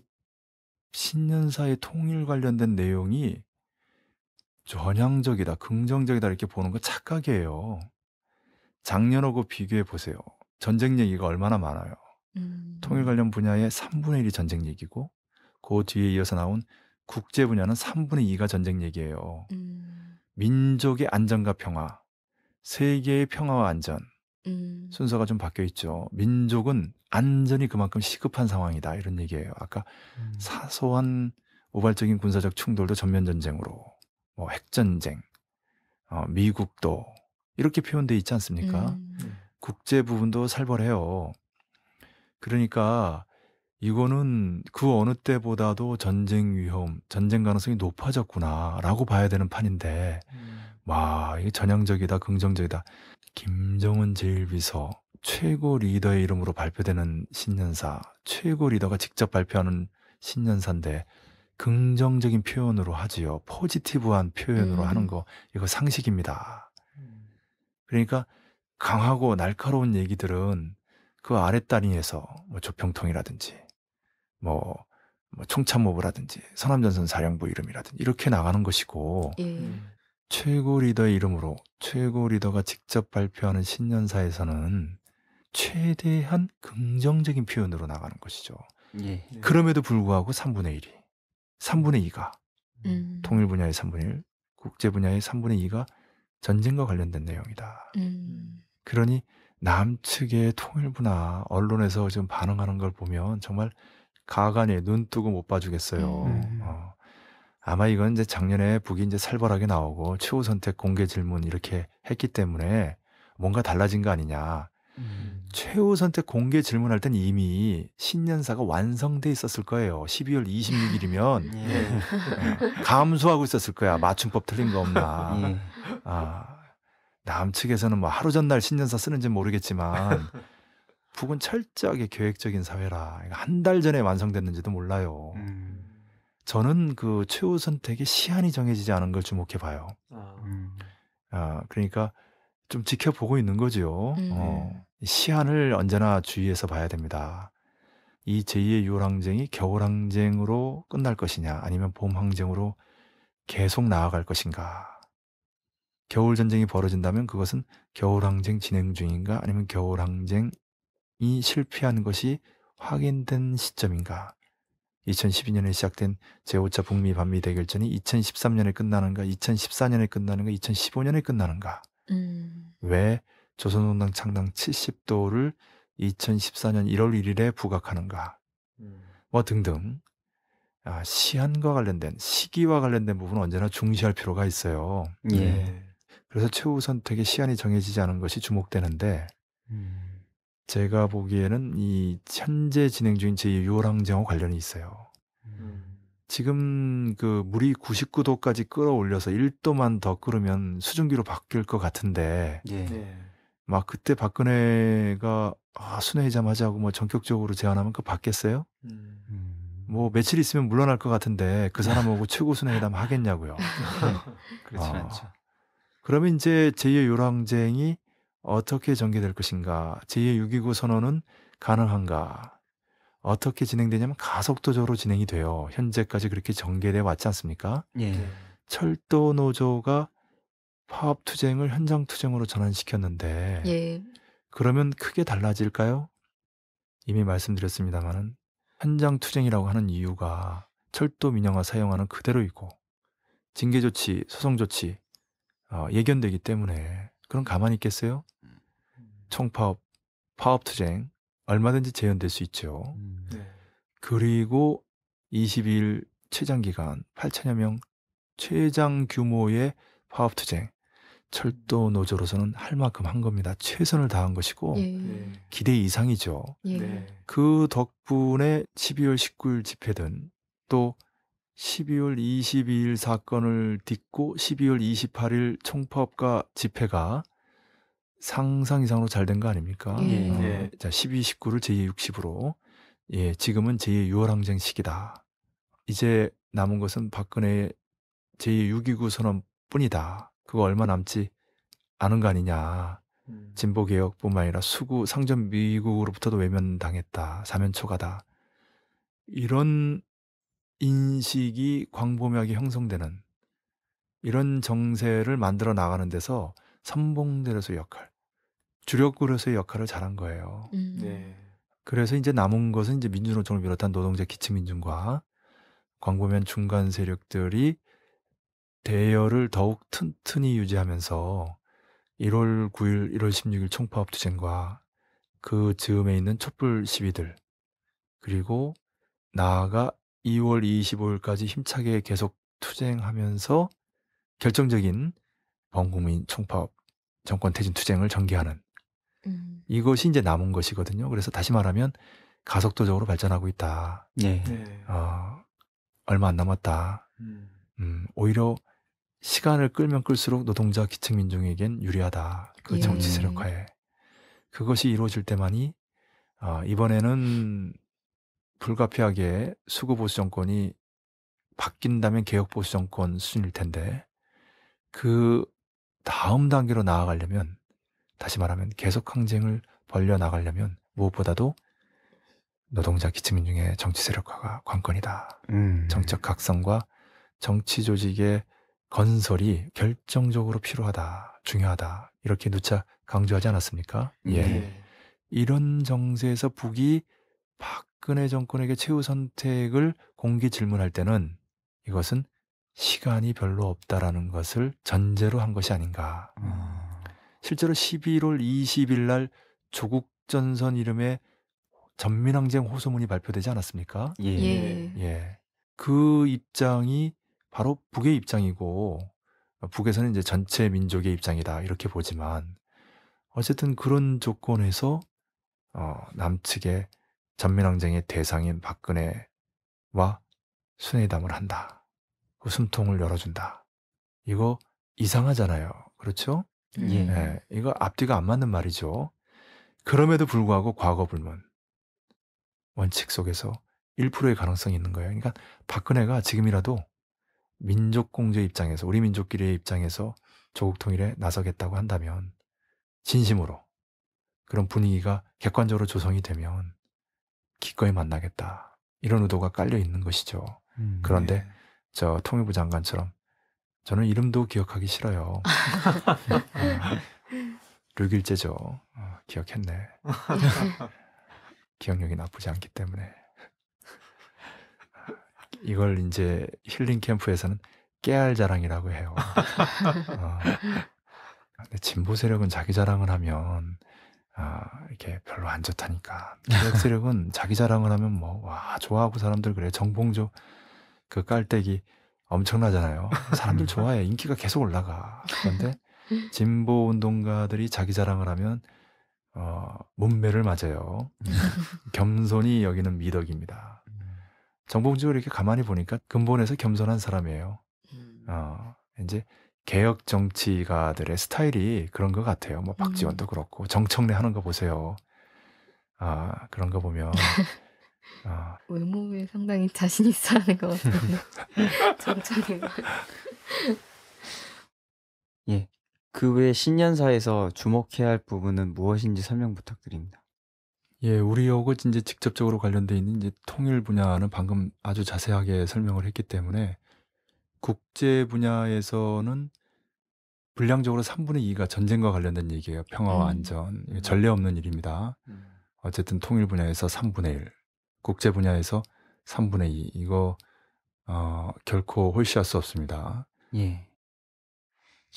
신년사의 통일 관련된 내용이 전향적이다, 긍정적이다 이렇게 보는 거 착각이에요. 작년하고 비교해 보세요. 전쟁 얘기가 얼마나 많아요. 음. 통일 관련 분야의 3분의 1이 전쟁 얘기고 그 뒤에 이어서 나온 국제 분야는 3분의 2가 전쟁 얘기예요. 음. 민족의 안전과 평화, 세계의 평화와 안전 음. 순서가 좀 바뀌어 있죠. 민족은 안전이 그만큼 시급한 상황이다 이런 얘기예요. 아까 음. 사소한 우발적인 군사적 충돌도 전면 전쟁으로, 뭐 핵전쟁, 어, 미국도 이렇게 표현돼 있지 않습니까? 음. 네. 국제 부분도 살벌해요. 그러니까 이거는 그 어느 때보다도 전쟁 위험, 전쟁 가능성이 높아졌구나라고 봐야 되는 판인데, 음. 와, 이게 전향적이다, 긍정적이다. 김정은 제1비서 최고 리더의 이름으로 발표되는 신년사, 최고 리더가 직접 발표하는 신년사인데, 긍정적인 표현으로 하지요. 포지티브한 표현으로 음. 하는 거, 이거 상식입니다. 그러니까 강하고 날카로운 얘기들은 그 아랫다리에서 뭐 조평통이라든지 뭐, 뭐 총참모부라든지 서남전선 사령부 이름이라든지 이렇게 나가는 것이고 예. 최고 리더의 이름으로 최고 리더가 직접 발표하는 신년사에서는 최대한 긍정적인 표현으로 나가는 것이죠. 예. 그럼에도 불구하고 3분의 1이, 3분의 2가 음. 통일 분야의 3분의 1, 국제 분야의 3분의 2가 전쟁과 관련된 내용이다. 음. 그러니 남측의 통일부나 언론에서 지금 반응하는 걸 보면 정말 가관이 눈 뜨고 못 봐주겠어요. 음. 네. 어. 아마 이건 이제 작년에 북이 이제 살벌하게 나오고 최후 선택 공개 질문 이렇게 했기 때문에 뭔가 달라진 거 아니냐. 음. 최후 선택 공개 질문할 땐 이미 신년사가 완성돼 있었을 거예요. 12월 26일이면 예. 예. 감수하고 있었을 거야. 맞춤법 틀린 거 없나. 예. 아, 남측에서는 뭐 하루 전날 신년사 쓰는지 모르겠지만 북은 철저하게 계획적인 사회라 그러니까 한달 전에 완성됐는지도 몰라요. 음. 저는 그 최후 선택의 시한이 정해지지 않은 걸 주목해 봐요. 아, 음. 아 그러니까 좀 지켜보고 있는 거지요. 음. 어. 시한을 언제나 주의해서 봐야 됩니다. 이 제2의 6월 쟁이 겨울 항쟁으로 끝날 것이냐 아니면 봄 항쟁으로 계속 나아갈 것인가. 겨울 전쟁이 벌어진다면 그것은 겨울 항쟁 진행 중인가 아니면 겨울 항쟁이 실패한 것이 확인된 시점인가. 2012년에 시작된 제5차 북미 반미 대결전이 2013년에 끝나는가, 2014년에 끝나는가, 2015년에 끝나는가. 음. 왜 조선운동 창당 70도를 2014년 1월 1일에 부각하는가 음. 뭐 등등 아, 시한과 관련된 시기와 관련된 부분은 언제나 중시할 필요가 있어요. 예. 네. 그래서 최후 선택의 시한이 정해지지 않은 것이 주목되는데 음. 제가 보기에는 이 현재 진행 중인 제6월 항쟁하 관련이 있어요. 음. 지금 그 물이 99도까지 끌어올려서 1도만 더 끓으면 수증기로 바뀔 것 같은데 예. 네. 막 그때 박근혜가 아, 순회이자마자 하고 뭐 전격적으로 제안하면 그거 받겠어요? 음. 음. 뭐 며칠 있으면 물러날 것 같은데 그 사람하고 최고 순회회담 하겠냐고요. 네. 그렇지 어. 않죠. 그러면 이제 제2의 요랑쟁이 어떻게 전개될 것인가? 제2의 6.29 선언은 가능한가? 어떻게 진행되냐면 가속도적으로 진행이 돼요. 현재까지 그렇게 전개돼 왔지 않습니까? 예. 네. 철도 노조가 파업 투쟁을 현장 투쟁으로 전환시켰는데 예. 그러면 크게 달라질까요? 이미 말씀드렸습니다마는 현장 투쟁이라고 하는 이유가 철도 민영화 사용하는 그대로이고 징계 조치, 소송 조치 어, 예견되기 때문에 그럼 가만히 있겠어요? 총파업, 파업 투쟁 얼마든지 재현될 수 있죠. 음, 네. 그리고 22일 최장 기간 8천여 명 최장 규모의 파업 투쟁 철도 노조로서는 할 만큼 한 겁니다. 최선을 다한 것이고 예. 기대 이상이죠. 예. 네. 그 덕분에 12월 19일 집회든 또 12월 22일 사건을 딛고 12월 28일 총파업과 집회가 상상 이상으로 잘 된 거 아닙니까? 예. 네. 어, 예. 자, 12, 19를 제2 60으로 예, 지금은 제2 6월 항쟁 시기다. 이제 남은 것은 박근혜 제629 2 선언뿐이다. 그거 얼마 남지 않은 거 아니냐. 음. 진보 개혁뿐만 아니라 수구 상점 미국으로부터도 외면당했다. 사면초가다. 이런 인식이 광범위하게 형성되는 이런 정세를 만들어 나가는 데서 선봉대로서의 역할, 주력으로서의 역할을 잘한 거예요. 음. 네. 그래서 이제 남은 것은 이제 민주노총을 비롯한 노동자 기층민중과 광범위한 중간 세력들이 대열을 더욱 튼튼히 유지하면서 1월 9일, 1월 16일 총파업 투쟁과 그 즈음에 있는 촛불 시위들 그리고 나아가 2월 25일까지 힘차게 계속 투쟁하면서 결정적인 범국민 총파업 정권 퇴진 투쟁을 전개하는 음. 이것이 이제 남은 것이거든요. 그래서 다시 말하면 가속도적으로 발전하고 있다. 네. 네. 어, 얼마 안 남았다. 음. 음, 오히려 시간을 끌면 끌수록 노동자 기층 민중에겐 유리하다. 그 예. 정치 세력화에 그것이 이루어질 때만이 어, 이번에는 불가피하게 수구 보수 정권이 바뀐다면 개혁 보수 정권 수준일 텐데 그 다음 단계로 나아가려면 다시 말하면 계속 항쟁을 벌려 나가려면 무엇보다도 노동자 기층 민중의 정치 세력화가 관건이다. 음. 정책 각성과 정치 조직의 건설이 결정적으로 필요하다, 중요하다 이렇게 누차 강조하지 않았습니까? 네. 예. 네. 이런 정세에서 북이 박근혜 정권에게 최후 선택을 공개 질문할 때는 이것은 시간이 별로 없다라는 것을 전제로 한 것이 아닌가. 음. 실제로 11월 20일 날 조국 전선 이름의 전민항쟁 호소문이 발표되지 않았습니까? 예. 예. 예. 그 입장이 바로 북의 입장이고 어, 북에서는 이제 전체 민족의 입장이다 이렇게 보지만 어쨌든 그런 조건에서 어, 남측의 전면항쟁의 대상인 박근혜와 순회담을 한다. 그 숨통을 열어준다. 이거 이상하잖아요. 그렇죠? 예. 네, 이거 앞뒤가 안 맞는 말이죠. 그럼에도 불구하고 과거 불문 원칙 속에서 1%의 가능성이 있는 거예요. 그러니까 박근혜가 지금이라도 민족 공조 입장에서 우리 민족끼리의 입장에서 조국 통일에 나서겠다고 한다면 진심으로 그런 분위기가 객관적으로 조성이 되면 기꺼이 만나겠다 이런 의도가 깔려 있는 것이죠. 음, 그런데 네. 저 통일부 장관처럼 저는 이름도 기억하기 싫어요. 류길재죠. 어, 어, 기억했네. 기억력이 나쁘지 않기 때문에. 이걸 이제 힐링 캠프에서는 깨알 자랑이라고 해요. 어. 근데 진보 세력은 자기 자랑을 하면 아, 이렇게 별로 안 좋다니까. 개혁 세력은 자기 자랑을 하면 뭐, 와, 좋아하고 사람들 그래. 정봉조 그 깔때기 엄청나잖아요. 사람들 좋아해. 인기가 계속 올라가. 그런데 진보 운동가들이 자기 자랑을 하면 어, 몸매를 맞아요. 음. 겸손히 여기는 미덕입니다. 정봉주를 이렇게 가만히 보니까 근본에서 겸손한 사람이에요. 음. 어, 이제 개혁 정치가들의 스타일이 그런 것 같아요. 뭐 박지원도 음. 그렇고 정청래 하는 거 보세요. 아 그런 거 보면 아. 외모에 상당히 자신 있어 하는 것 같아요. 정청래. 예. 그외 신년사에서 주목해야 할 부분은 무엇인지 설명 부탁드립니다. 예, 우리역고 인제 직접적으로 관련돼 있는 인제 통일 분야는 방금 아주 자세하게 설명을 했기 때문에 국제 분야에서는 분량적으로 3분의 2가 전쟁과 관련된 얘기예요. 평화와 음. 안전. 음. 전례 없는 일입니다. 음. 어쨌든 통일 분야에서 3분의 1, 국제 분야에서 3분의 2 이거 어 결코 홀씨할 수 없습니다. 예.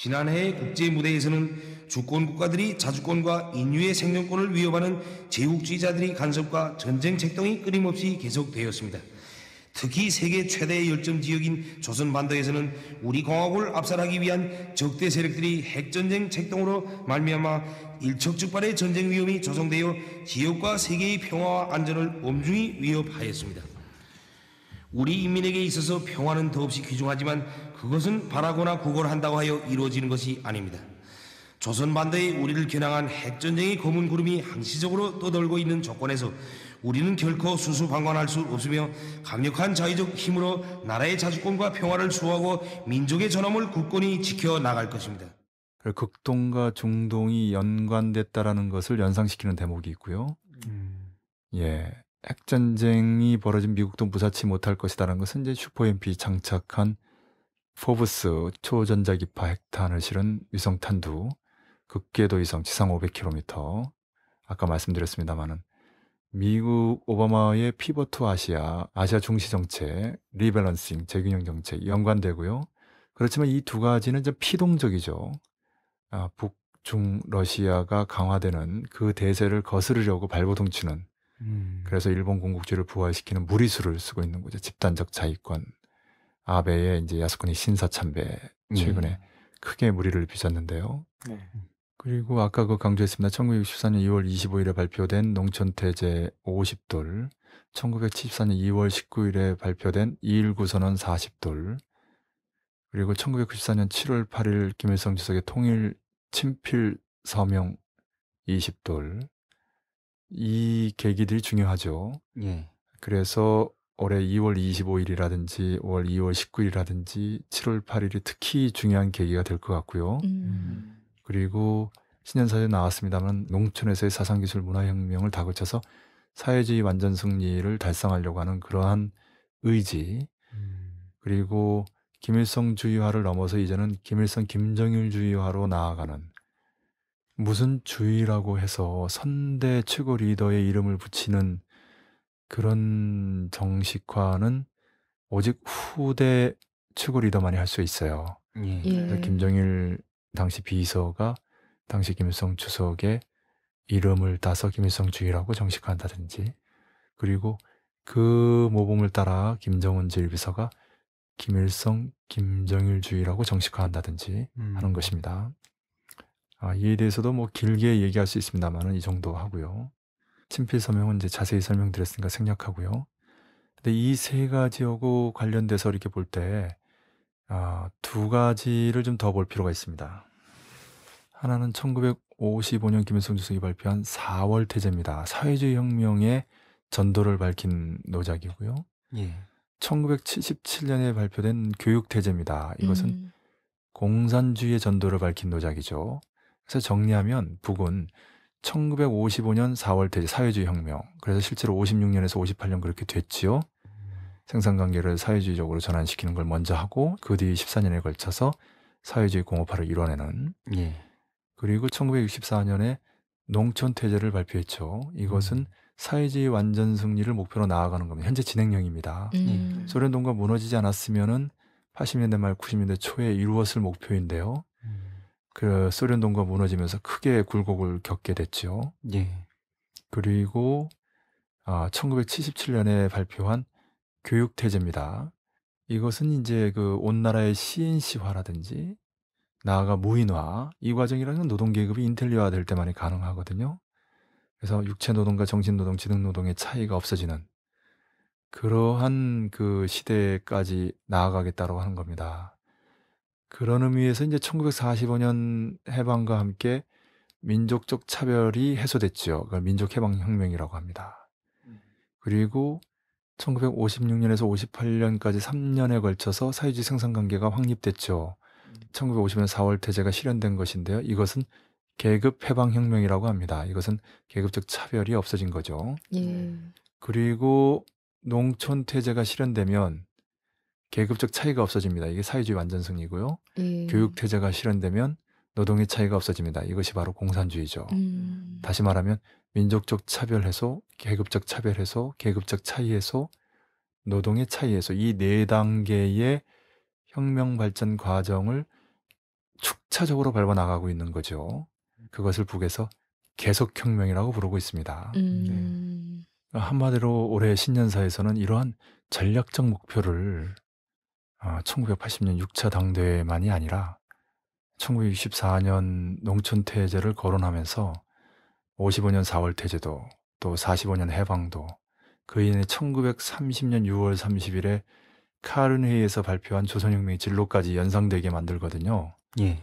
지난해 국제 무대에서는 주권 국가들이 자주권과 인류의 생명권을 위협하는 제국주의자들의 간섭과 전쟁 책동이 끊임없이 계속되었습니다. 특히 세계 최대의 열점 지역인 조선 반도에서는 우리 공화국을 압살하기 위한 적대 세력들이 핵전쟁 책동으로 말미암아 일척즉발의 전쟁 위험이 조성되어 지역과 세계의 평화와 안전을 엄중히 위협하였습니다. 우리 인민에게 있어서 평화는 더없이 귀중하지만 그것은 바라거나 구걸한다고 하여 이루어지는 것이 아닙니다. 조선 반대에 우리를 겨냥한 핵전쟁의 검은 구름이 항시적으로 떠돌고 있는 조건에서 우리는 결코 수수방관할 수 없으며 강력한 자의적 힘으로 나라의 자주권과 평화를 수호하고 민족의 전함을 굳건히 지켜나갈 것입니다. 그 극동과 중동이 연관됐다라는 것을 연상시키는 대목이 있고요. 음. 예. 핵전쟁이 벌어진 미국도 무사치 못할 것이다라는 것은 이제 슈퍼 MP 장착한 포브스 초전자기파 핵탄을 실은 위성 탄두, 극궤도 위성 지상 500km, 아까 말씀드렸습니다마는 미국 오바마의 피버트 아시아, 아시아 중시 정책, 리밸런싱, 재균형 정책 연관되고요. 그렇지만 이 두 가지는 좀 피동적이죠. 아, 북중 러시아가 강화되는 그 대세를 거스르려고 발버둥치는 음. 그래서 일본 공국제를 부활시키는 무리수를 쓰고 있는 거죠. 집단적 자위권 아베의 이제 야스쿠니 신사 참배 네. 최근에 음. 크게 무리를 빚었는데요. 네. 그리고 아까 그 강조했습니다. 1964년 2월 25일에 발표된 농촌태제 50돌, 1974년 2월 19일에 발표된 2.19 선언 40돌, 그리고 1994년 7월 8일 김일성 주석의 통일 친필 서명 20돌. 이 계기들이 중요하죠. 예. 그래서 올해 2월 25일이라든지 5월 2월 19일이라든지 7월 8일이 특히 중요한 계기가 될 것 같고요. 음. 음. 그리고 신년사에 나왔습니다만 농촌에서의 사상기술 문화혁명을 다그쳐서 사회주의 완전 승리를 달성하려고 하는 그러한 의지 음. 그리고 김일성 주의화를 넘어서 이제는 김일성 김정일 주의화로 나아가는 무슨 주의라고 해서 선대 최고 리더의 이름을 붙이는 그런 정식화는 오직 후대 최을 리더만이 할 수 있어요. 예. 예. 그래서 김정일 당시 비서가 당시 김일성 추석에 이름을 따서 김일성 주의라고 정식화한다든지 그리고 그 모범을 따라 김정은 제일비서가 김일성 김정일 주의라고 정식화한다든지 음. 하는 것입니다. 아, 이에 대해서도 뭐 길게 얘기할 수 있습니다만은 이 정도 하고요. 친필 서명은 이제 자세히 설명드렸으니까 생략하고요. 근데 이 세 가지하고 관련돼서 이렇게 볼 때, 아, 두 가지를 좀 더 볼 필요가 있습니다. 하나는 1955년 김일성 주석이 발표한 4월 태제입니다. 사회주의 혁명의 전도를 밝힌 노작이고요. 예. 1977년에 발표된 교육 태제입니다. 이것은 음. 공산주의의 전도를 밝힌 노작이죠. 그래서 정리하면 북은 1955년 4월 대리 사회주의 혁명. 그래서 실제로 56년에서 58년 그렇게 됐지요. 생산관계를 사회주의적으로 전환시키는 걸 먼저 하고 그 뒤 14년에 걸쳐서 사회주의 공업화를 이뤄내는. 예. 그리고 1964년에 농촌 퇴제를 발표했죠. 이것은 음. 사회주의 완전 승리를 목표로 나아가는 겁니다. 현재 진행형입니다. 음. 예. 소련 동과 무너지지 않았으면은 80년대 말 90년대 초에 이루었을 목표인데요. 그 소련 동과 무너지면서 크게 굴곡을 겪게 됐죠. 예. 그리고 아, 1977년에 발표한 교육 태제입니다. 이것은 이제 그 온 나라의 CNC화라든지 나아가 무인화 이 과정이라는 노동 계급이 인텔리화 될 때만이 가능하거든요. 그래서 육체 노동과 정신 노동, 지능 노동의 차이가 없어지는 그러한 그 시대까지 나아가겠다고 하는 겁니다. 그런 의미에서 인제 1945년 해방과 함께 민족적 차별이 해소됐죠 그걸 민족 해방 혁명이라고 합니다. 음. 그리고 1956년에서 58년까지 3 년에 걸쳐서 사회주의 생산 관계가 확립됐죠. 1950년 4월 퇴제가 실현된 것인데요. 이것은 계급 해방 혁명이라고 합니다. 이것은 계급적 차별이 없어진 거죠. 예. 네. 그리고 농촌 퇴제가 실현되면 계급적 차이가 없어집니다. 이게 사회주의 완전성이고요. 예. 교육 태제가 실현되면 노동의 차이가 없어집니다. 이것이 바로 공산주의죠. 음. 다시 말하면 민족적 차별 해소, 계급적 차별 해소, 계급적 차이 해소, 노동의 차이 해소 이 네 단계의 혁명 발전 과정을 축차적으로 밟아 나가고 있는 거죠. 그것을 북에서 계속 혁명이라고 부르고 있습니다. 음. 네. 한마디로 올해 신년사에서는 이러한 전략적 목표를 아 1980년 6차당대만이 아니라 1964년 농촌 태제를 거론하면서 55년 4월 태제도 또 45년 해방도 그 이내 1930년 6월 30일에 카른 회의에서 발표한 조선혁명의 진로까지 연상되게 만들거든요. 예.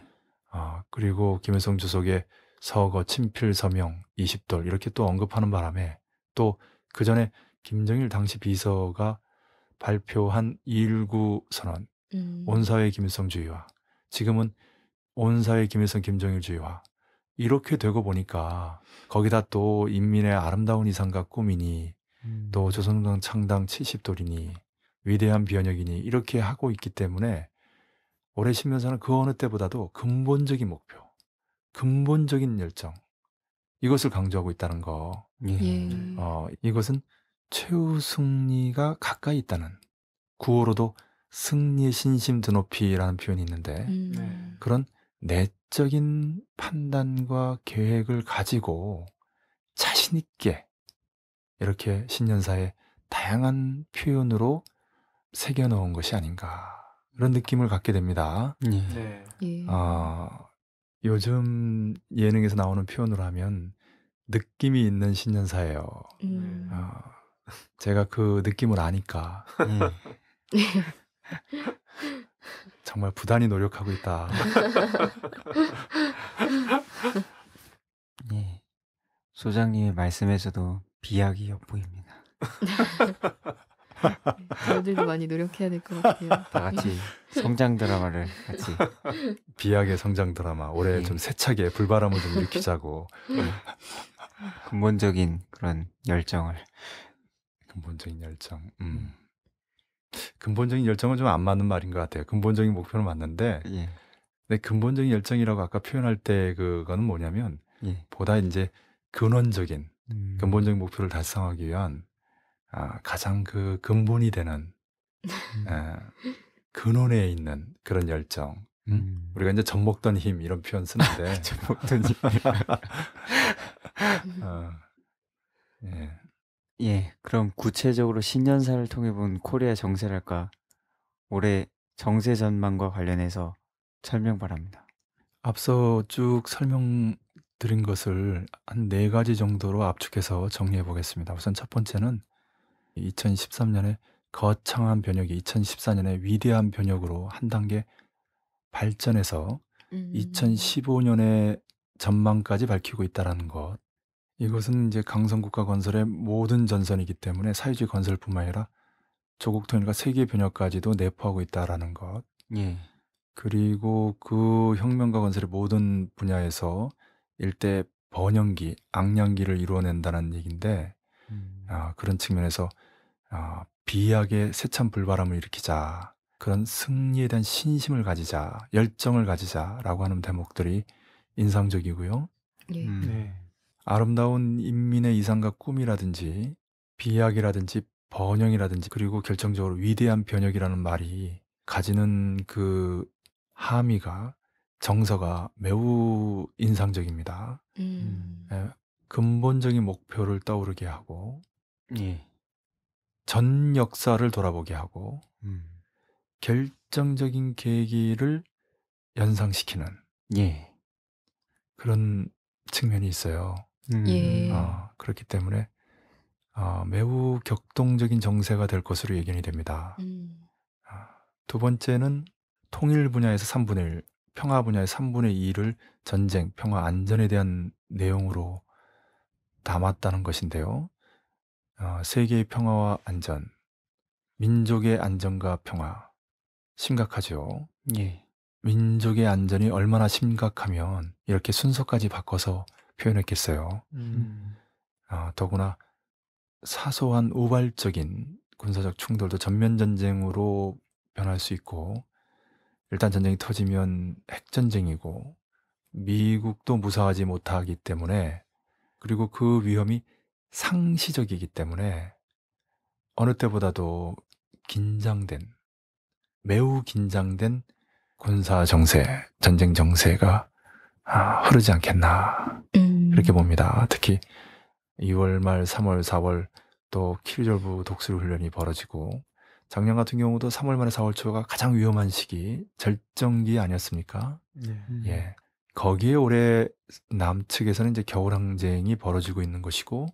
아, 그리고 김일성 주석의 서거 친필 서명 20돌 이렇게 또 언급하는 바람에 또 그전에 김정일 당시 비서가 발표한 2.19 선언, 음. 온사회 김일성주의와 지금은 온사회 김일성 김정일주의와 이렇게 되고 보니까 거기다 또 인민의 아름다운 이상과 꿈이니 음. 또 조선운동 창당 70돌이니 위대한 비언역이니 이렇게 하고 있기 때문에 올해 신면사는 그 어느 때보다도 근본적인 목표, 근본적인 열정 이것을 강조하고 있다는 거. 예. 예. 어, 이것은 최후 승리가 가까이 있다는 구호로도 승리의 신심 드높이라는 표현이 있는데 음. 네. 그런 내적인 판단과 계획을 가지고 자신 있게 이렇게 신년사에 다양한 표현으로 새겨 넣은 것이 아닌가 그런 느낌을 갖게 됩니다. 네. 네. 어, 요즘 예능에서 나오는 표현으로 하면 느낌이 있는 신년사예요. 음. 어, 제가 그 느낌을 아니까 음. 정말 부단히 노력하고 있다. 예. 소장님의 말씀에서도 비약이 엿보입니다. 저들도 많이 노력해야 될 것 같아요. 다 같이 성장 드라마를 같이 비약의 성장 드라마 올해 예. 좀 세차게 불바람을 좀 일으키자고 예. 근본적인 그런 열정을 근본적인 열정. 음. 음. 근본적인 열정은 좀 안 맞는 말인 것 같아요. 근본적인 목표는 맞는데, 예. 근데 근본적인 열정이라고 아까 표현할 때 그거는 뭐냐면 예. 보다 이제 근원적인 음. 근본적인 목표를 달성하기 위한 아, 가장 그 근본이 되는 아, 근원에 있는 그런 열정. 음. 음. 우리가 이제 젖먹던 힘 이런 표현 쓰는데 젖먹던 힘. 어, 예. 예. 그럼 구체적으로 신년사를 통해 본 코리아 정세랄까? 올해 정세 전망과 관련해서 설명 바랍니다. 앞서 쭉 설명드린 것을 한 네 가지 정도로 압축해서 정리해 보겠습니다. 우선 첫 번째는 2013 년에 거창한 변혁이 2014 년에 위대한 변혁으로 한 단계 발전해서 음. 2015년에 전망까지 밝히고 있다라는 것. 이것은 이제 강성국가 건설의 모든 전선이기 때문에 사회주의 건설뿐만 아니라 조국 통일과 세계 변혁까지도 내포하고 있다라는 것. 예. 그리고 그 혁명과 건설의 모든 분야에서 일대 번영기, 악년기를 이루어낸다는 얘기인데 음. 아, 그런 측면에서 아, 비약의 새찬 불바람을 일으키자 그런 승리에 대한 신심을 가지자 열정을 가지자라고 하는 대목들이 인상적이고요. 예. 음. 네. 아름다운 인민의 이상과 꿈이라든지 비약이라든지 번영이라든지 그리고 결정적으로 위대한 변혁이라는 말이 가지는 그 함의가 정서가 매우 인상적입니다. 음. 예, 근본적인 목표를 떠오르게 하고 예. 전 역사를 돌아보게 하고 음. 결정적인 계기를 연상시키는 예. 그런 측면이 있어요. 음, 예. 아, 그렇기 때문에 아, 매우 격동적인 정세가 될 것으로 예견이 됩니다. 음. 아, 두 번째는 통일 분야에서 3분의 1, 평화 분야의 3분의 2를 전쟁, 평화, 안전에 대한 내용으로 담았다는 것인데요. 어, 세계의 평화와 안전, 민족의 안전과 평화, 심각하죠. 예. 민족의 안전이 얼마나 심각하면 이렇게 순서까지 바꿔서 표현했겠어요. 음. 어, 더구나 사소한 우발적인 군사적 충돌도 전면 전쟁으로 변할 수 있고 일단 전쟁이 터지면 핵 전쟁이고 미국도 무사하지 못하기 때문에 그리고 그 위험이 상시적이기 때문에 어느 때보다도 긴장된 매우 긴장된 군사 정세, 전쟁 정세가 아, 흐르지 않겠나. 음. 이렇게 음. 봅니다. 특히 2월 말, 3월, 4월 또 키리졸브 독수리 훈련이 벌어지고 작년 같은 경우도 3월 말에 4월 초가 가장 위험한 시기, 절정기 아니었습니까? 네. 예. 예. 거기에 올해 남측에서는 이제 겨울항쟁이 벌어지고 있는 것이고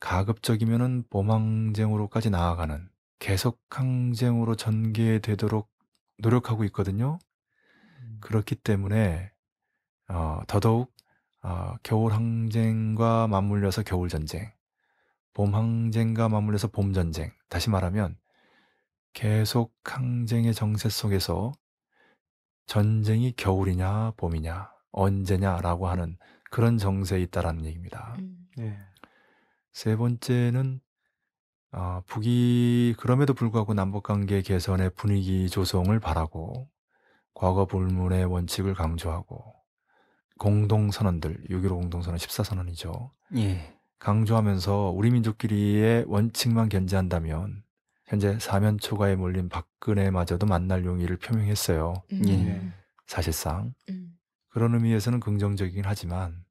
가급적이면은 봄항쟁으로까지 나아가는 계속 항쟁으로 전개되도록 노력하고 있거든요. 음. 그렇기 때문에 어, 더더욱 아, 겨울항쟁과 맞물려서 겨울전쟁, 봄항쟁과 맞물려서 봄전쟁. 다시 말하면 계속 항쟁의 정세 속에서 전쟁이 겨울이냐 봄이냐 언제냐라고 하는 그런 정세에 있다라는 얘기입니다. 음. 네. 세 번째는 어, 북이 그럼에도 불구하고 남북관계 개선의 분위기 조성을 바라고 과거 불문의 원칙을 강조하고 공동선언들, 6.15 공동선언 14선언이죠. 예. 강조하면서 우리 민족끼리의 원칙만 견제한다면 현재 사면 초과에 몰린 박근혜마저도 만날 용의를 표명했어요. 음. 예. 음. 사실상. 음. 그런 의미에서는 긍정적이긴 하지만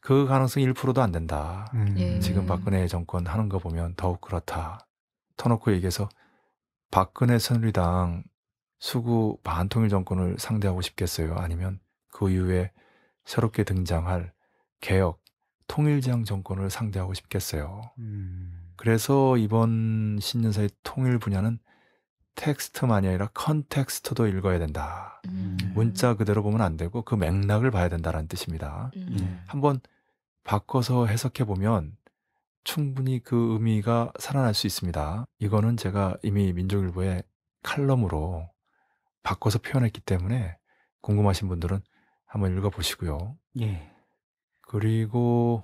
그 가능성이 1%도 안 된다. 음. 예. 지금 박근혜 정권 하는 거 보면 더욱 그렇다. 터놓고 얘기해서 박근혜 선누리당 수구 반통일 정권을 상대하고 싶겠어요? 아니면 그 이후에 새롭게 등장할 개혁, 통일지향 정권을 상대하고 싶겠어요. 음. 그래서 이번 신년사의 통일 분야는 텍스트만이 아니라 컨텍스트도 읽어야 된다. 음. 문자 그대로 보면 안 되고 그 맥락을 봐야 된다라는 뜻입니다. 음. 예. 한번 바꿔서 해석해 보면 충분히 그 의미가 살아날 수 있습니다. 이거는 제가 이미 민족일보의 칼럼으로 바꿔서 표현했기 때문에 궁금하신 분들은 한번 읽어보시고요. 예. 그리고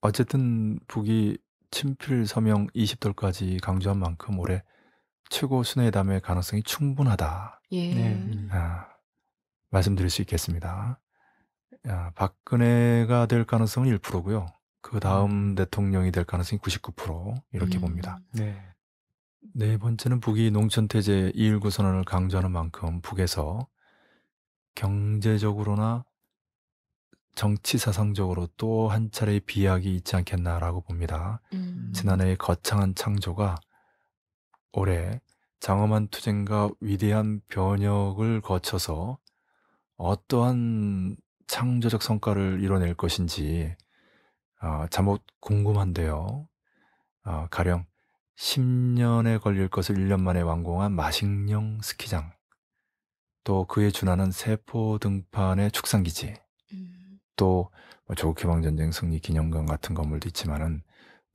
어쨌든 북이 친필 서명 20돌까지 강조한 만큼 올해 최고 순회담의 가능성이 충분하다. 예. 네. 음. 아, 말씀드릴 수 있겠습니다. 아, 박근혜가 될 가능성은 1%고요. 그 다음 음. 대통령이 될 가능성이 99% 이렇게 음. 봅니다. 네. 네 번째는 북이 농촌태제 2.19 선언을 강조하는 만큼 북에서 경제적으로나 정치 사상적으로 또 한 차례의 비약이 있지 않겠나라고 봅니다. 음. 지난해의 거창한 창조가 올해 장엄한 투쟁과 위대한 변혁을 거쳐서 어떠한 창조적 성과를 이뤄낼 것인지 어, 잠옷 궁금한데요. 어, 가령 10년에 걸릴 것을 1년 만에 완공한 마식령 스키장. 또 그에 준하는 세포 등판의 축산기지, 음. 또 뭐 조국해방 전쟁 승리 기념관 같은 건물도 있지만은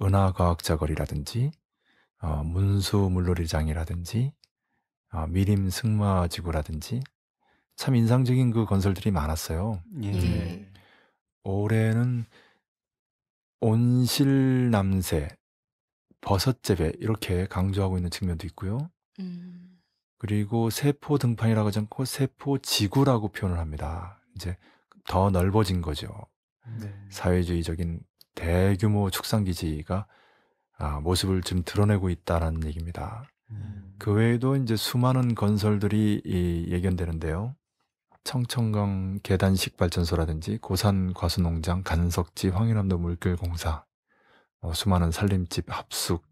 은하과학자 거리라든지 어, 문수 물놀이장이라든지 어, 미림 승마지구라든지 참 인상적인 그 건설들이 많았어요. 예. 예. 올해는 온실 남새, 버섯 재배 이렇게 강조하고 있는 측면도 있고요. 음. 그리고 세포 등판이라고 하지 않고 세포 지구라고 표현을 합니다. 이제 더 넓어진 거죠. 네. 사회주의적인 대규모 축산기지가 아, 모습을 지금 드러내고 있다라는 얘기입니다. 음. 그 외에도 이제 수많은 건설들이 이, 예견되는데요. 청천강 계단식 발전소라든지 고산 과수농장, 간석지, 황인암도 물길 공사, 어, 수많은 산림집 합숙,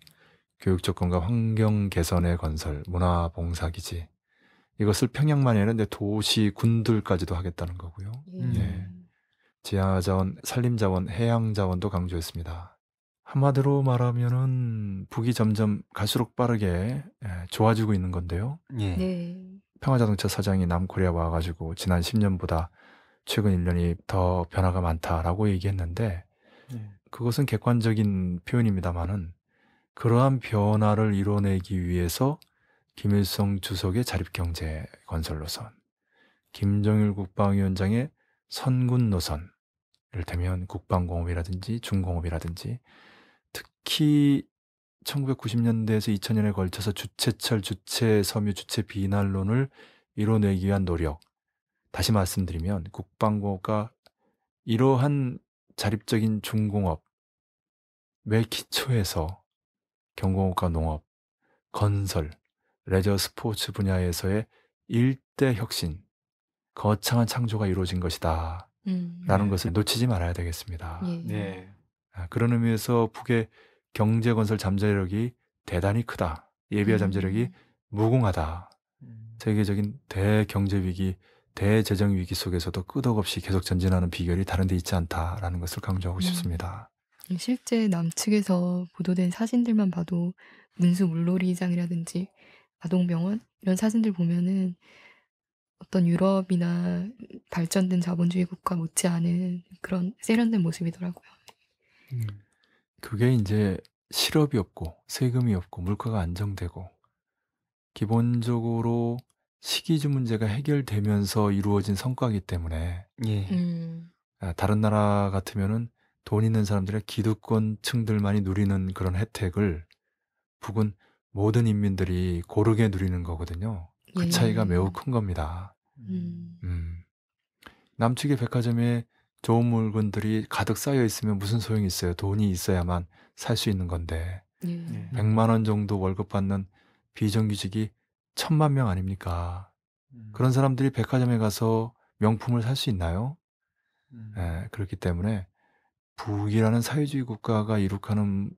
교육 조건과 환경 개선의 건설, 문화 봉사 기지 이것을 평양만이 아니라 도시 군들까지도 하겠다는 거고요. 예. 음. 예. 지하 자원, 산림 자원, 해양 자원도 강조했습니다. 한마디로 말하면은 북이 점점 갈수록 빠르게 예, 좋아지고 있는 건데요. 예. 네. 평화자동차 사장이 남코리아 와가지고 지난 10년보다 최근 1년이 더 변화가 많다라고 얘기했는데 예. 그것은 객관적인 표현입니다만은 그러한 변화를 이뤄내기 위해서 김일성 주석의 자립경제 건설 노선, 김정일 국방위원장의 선군 노선, 이를테면 국방공업이라든지 중공업이라든지 특히 1990년대에서 2000년에 걸쳐서 주체철, 주체섬유, 주체비난론을 이뤄내기 위한 노력. 다시 말씀드리면 국방공업과 이러한 자립적인 중공업, 매 기초에서 경공업과 농업, 건설, 레저 스포츠 분야에서의 일대 혁신, 거창한 창조가 이루어진 것이다. 음. 라는 네. 것을 놓치지 말아야 되겠습니다. 예. 네. 네. 그런 의미에서 북의 경제 건설 잠재력이 대단히 크다. 예비와 잠재력이 음. 무궁하다. 음. 세계적인 대경제 위기, 대재정 위기 속에서도 끄덕없이 계속 전진하는 비결이 다른 데 있지 않다라는 것을 강조하고 음. 싶습니다. 실제 남측에서 보도된 사진들만 봐도 문수 물놀이장이라든지 아동병원 이런 사진들 보면은 어떤 유럽이나 발전된 자본주의 국가 못지않은 그런 세련된 모습이더라고요. 음. 그게 이제 실업이 없고 세금이 없고 물가가 안정되고 기본적으로 식이주 문제가 해결되면서 이루어진 성과이기 때문에 예. 음. 아, 다른 나라 같으면은 돈 있는 사람들의 기득권층들만이 누리는 그런 혜택을 북은 모든 인민들이 고르게 누리는 거거든요. 그 예. 차이가 매우 예. 큰 겁니다. 음. 음. 남측의 백화점에 좋은 물건들이 가득 쌓여 있으면 무슨 소용이 있어요? 돈이 있어야만 살 수 있는 건데. 예. 100만 예. 원 정도 월급 받는 비정규직이 천만 명 아닙니까? 음. 그런 사람들이 백화점에 가서 명품을 살 수 있나요? 음. 예, 그렇기 때문에 북이라는 사회주의 국가가 이룩하는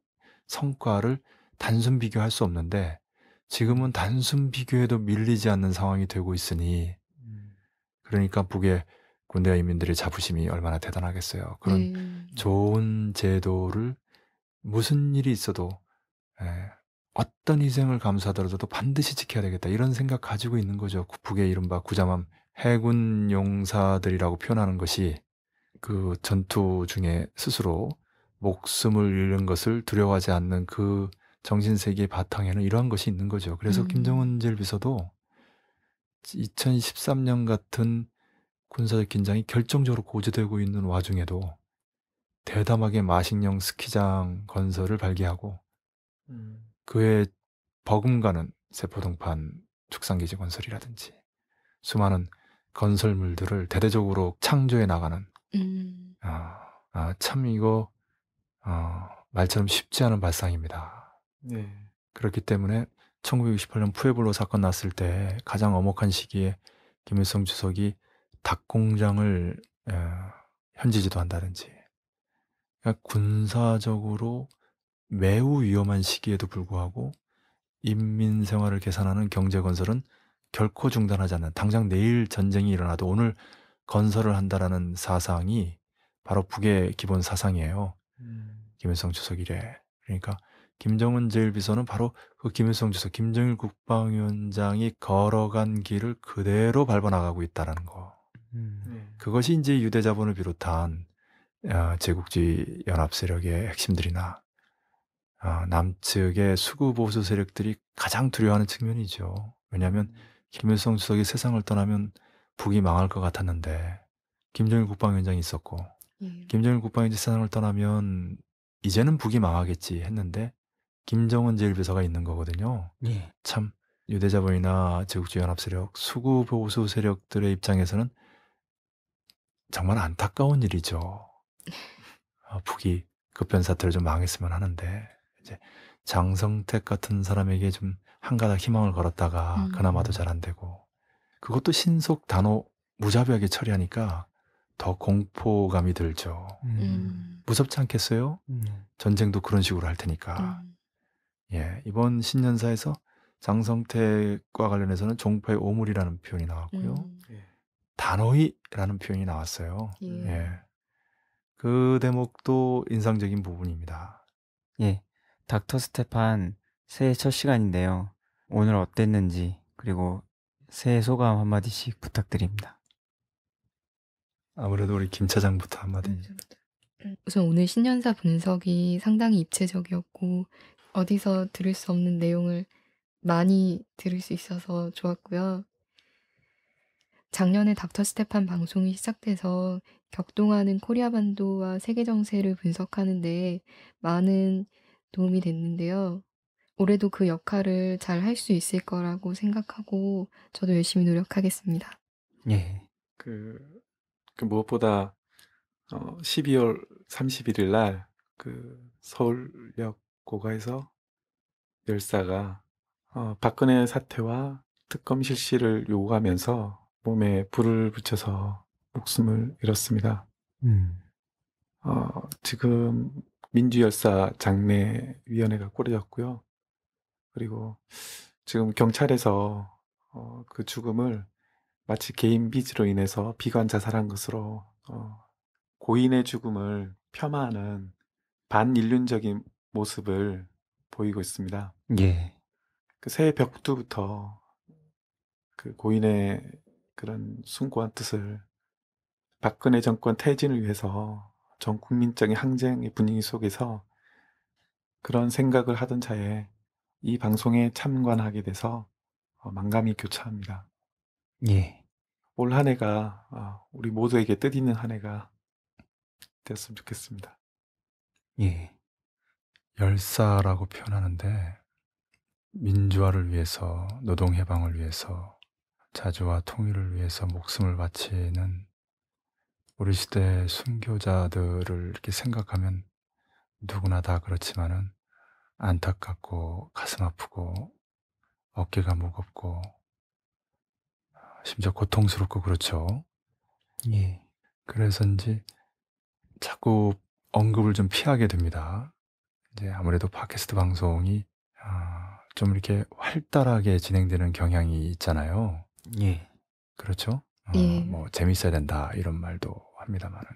성과를 단순 비교할 수 없는데 지금은 단순 비교에도 밀리지 않는 상황이 되고 있으니 음. 그러니까 북의 군대와 인민들의 자부심이 얼마나 대단하겠어요. 그런 음. 좋은 제도를 무슨 일이 있어도 에, 예, 어떤 희생을 감수하더라도 반드시 지켜야 되겠다 이런 생각 가지고 있는 거죠. 북의 이른바 구자맘 해군 용사들이라고 표현하는 것이 그 전투 중에 스스로 목숨을 잃는 것을 두려워하지 않는 그 정신 세계의 바탕에는 이러한 것이 있는 거죠. 그래서 음. 김정은 제일비서도 2013년 같은 군사적 긴장이 결정적으로 고조되고 있는 와중에도 대담하게 마식령 스키장 건설을 발기하고 음. 그의 버금가는 세포동판 축산기지 건설이라든지 수많은 건설물들을 대대적으로 창조해 나가는 음. 아, 아, 참 이거 어, 말처럼 쉽지 않은 발상입니다. 네. 그렇기 때문에 1968년 푸에블로 사건 났을 때 가장 엄혹한 시기에 김일성 주석이 닭 공장을 에, 현지 지도한다든지 그러니까 군사적으로 매우 위험한 시기에도 불구하고 인민 생활을 개선하는 경제 건설은 결코 중단하지 않는 당장 내일 전쟁이 일어나도 오늘 건설을 한다라는 사상이 바로 북의 기본 사상이에요. 음. 김일성 주석 이래. 그러니까 김정은 제1비서는 바로 그 김일성 주석, 김정일 국방위원장이 걸어간 길을 그대로 밟아나가고 있다라는 거. 음. 네. 그것이 이제 유대자본을 비롯한 어, 제국주의 연합 세력의 핵심들이나 어, 남측의 수구 보수 세력들이 가장 두려워하는 측면이죠. 왜냐하면 음. 김일성 주석이 세상을 떠나면 북이 망할 것 같았는데 김정일 국방위원장이 있었고 예. 김정일 국방위원장 세상을 떠나면 이제는 북이 망하겠지 했는데 김정은 제일비서가 있는 거거든요. 예. 참 유대자본이나 제국주의 연합세력 수구 보수 세력들의 입장에서는 정말 안타까운 일이죠. 아, 북이 급변사태를 좀 망했으면 하는데 이제 장성택 같은 사람에게 좀 한가닥 희망을 걸었다가 음. 그나마도 잘 안 되고 그것도 신속 단호 무자비하게 처리하니까 더 공포감이 들죠. 음. 음. 무섭지 않겠어요? 음. 전쟁도 그런 식으로 할 테니까. 음. 예, 이번 신년사에서 장성택과 관련해서는 종파의 오물이라는 표현이 나왔고요. 음. 예. 단호히라는 표현이 나왔어요. 예. 예. 그 대목도 인상적인 부분입니다. 예. 닥터 스테판 새해 첫 시간인데요. 오늘 어땠는지, 그리고 새해 소감 한마디씩 부탁드립니다. 아무래도 우리 김 차장부터 한마디. 네, 음, 우선 오늘 신년사 분석이 상당히 입체적이었고 어디서 들을 수 없는 내용을 많이 들을 수 있어서 좋았고요. 작년에 닥터 스테판 방송이 시작돼서 격동하는 코리아 반도와 세계 정세를 분석하는데 많은 도움이 됐는데요. 올해도 그 역할을 잘 할 수 있을 거라고 생각하고 저도 열심히 노력하겠습니다. 예. 그, 그 무엇보다 어, 12월 31일 날 그 서울역 고가에서 열사가 어, 박근혜 사태와 특검 실시를 요구하면서 몸에 불을 붙여서 목숨을 잃었습니다. 음. 어, 지금 민주열사 장례위원회가 꾸려졌고요. 그리고 지금 경찰에서 어그 죽음을 마치 개인 비지로 인해서 비관 자살한 것으로 어 고인의 죽음을 폄하하는 반인륜적인 모습을 보이고 있습니다. 예. 그새 벽두부터 그 고인의 그런 숭고한 뜻을 박근혜 정권 퇴진을 위해서 전 국민적인 항쟁의 분위기 속에서 그런 생각을 하던 차에 이 방송에 참관하게 돼서 어, 만감이 교차합니다. 예. 올 한 해가 어, 우리 모두에게 뜻있는 한 해가 됐으면 좋겠습니다. 예. 열사라고 표현하는데 민주화를 위해서 노동 해방을 위해서 자주와 통일을 위해서 목숨을 바치는 우리 시대 순교자들을 이렇게 생각하면 누구나 다 그렇지만은 안타깝고 가슴 아프고 어깨가 무겁고 심지어 고통스럽고 그렇죠. 예. 그래서인지 자꾸 언급을 좀 피하게 됩니다. 이제 아무래도 팟캐스트 방송이 아, 좀 이렇게 활달하게 진행되는 경향이 있잖아요. 예. 그렇죠? 어, 뭐 재밌어야 된다 이런 말도 합니다만은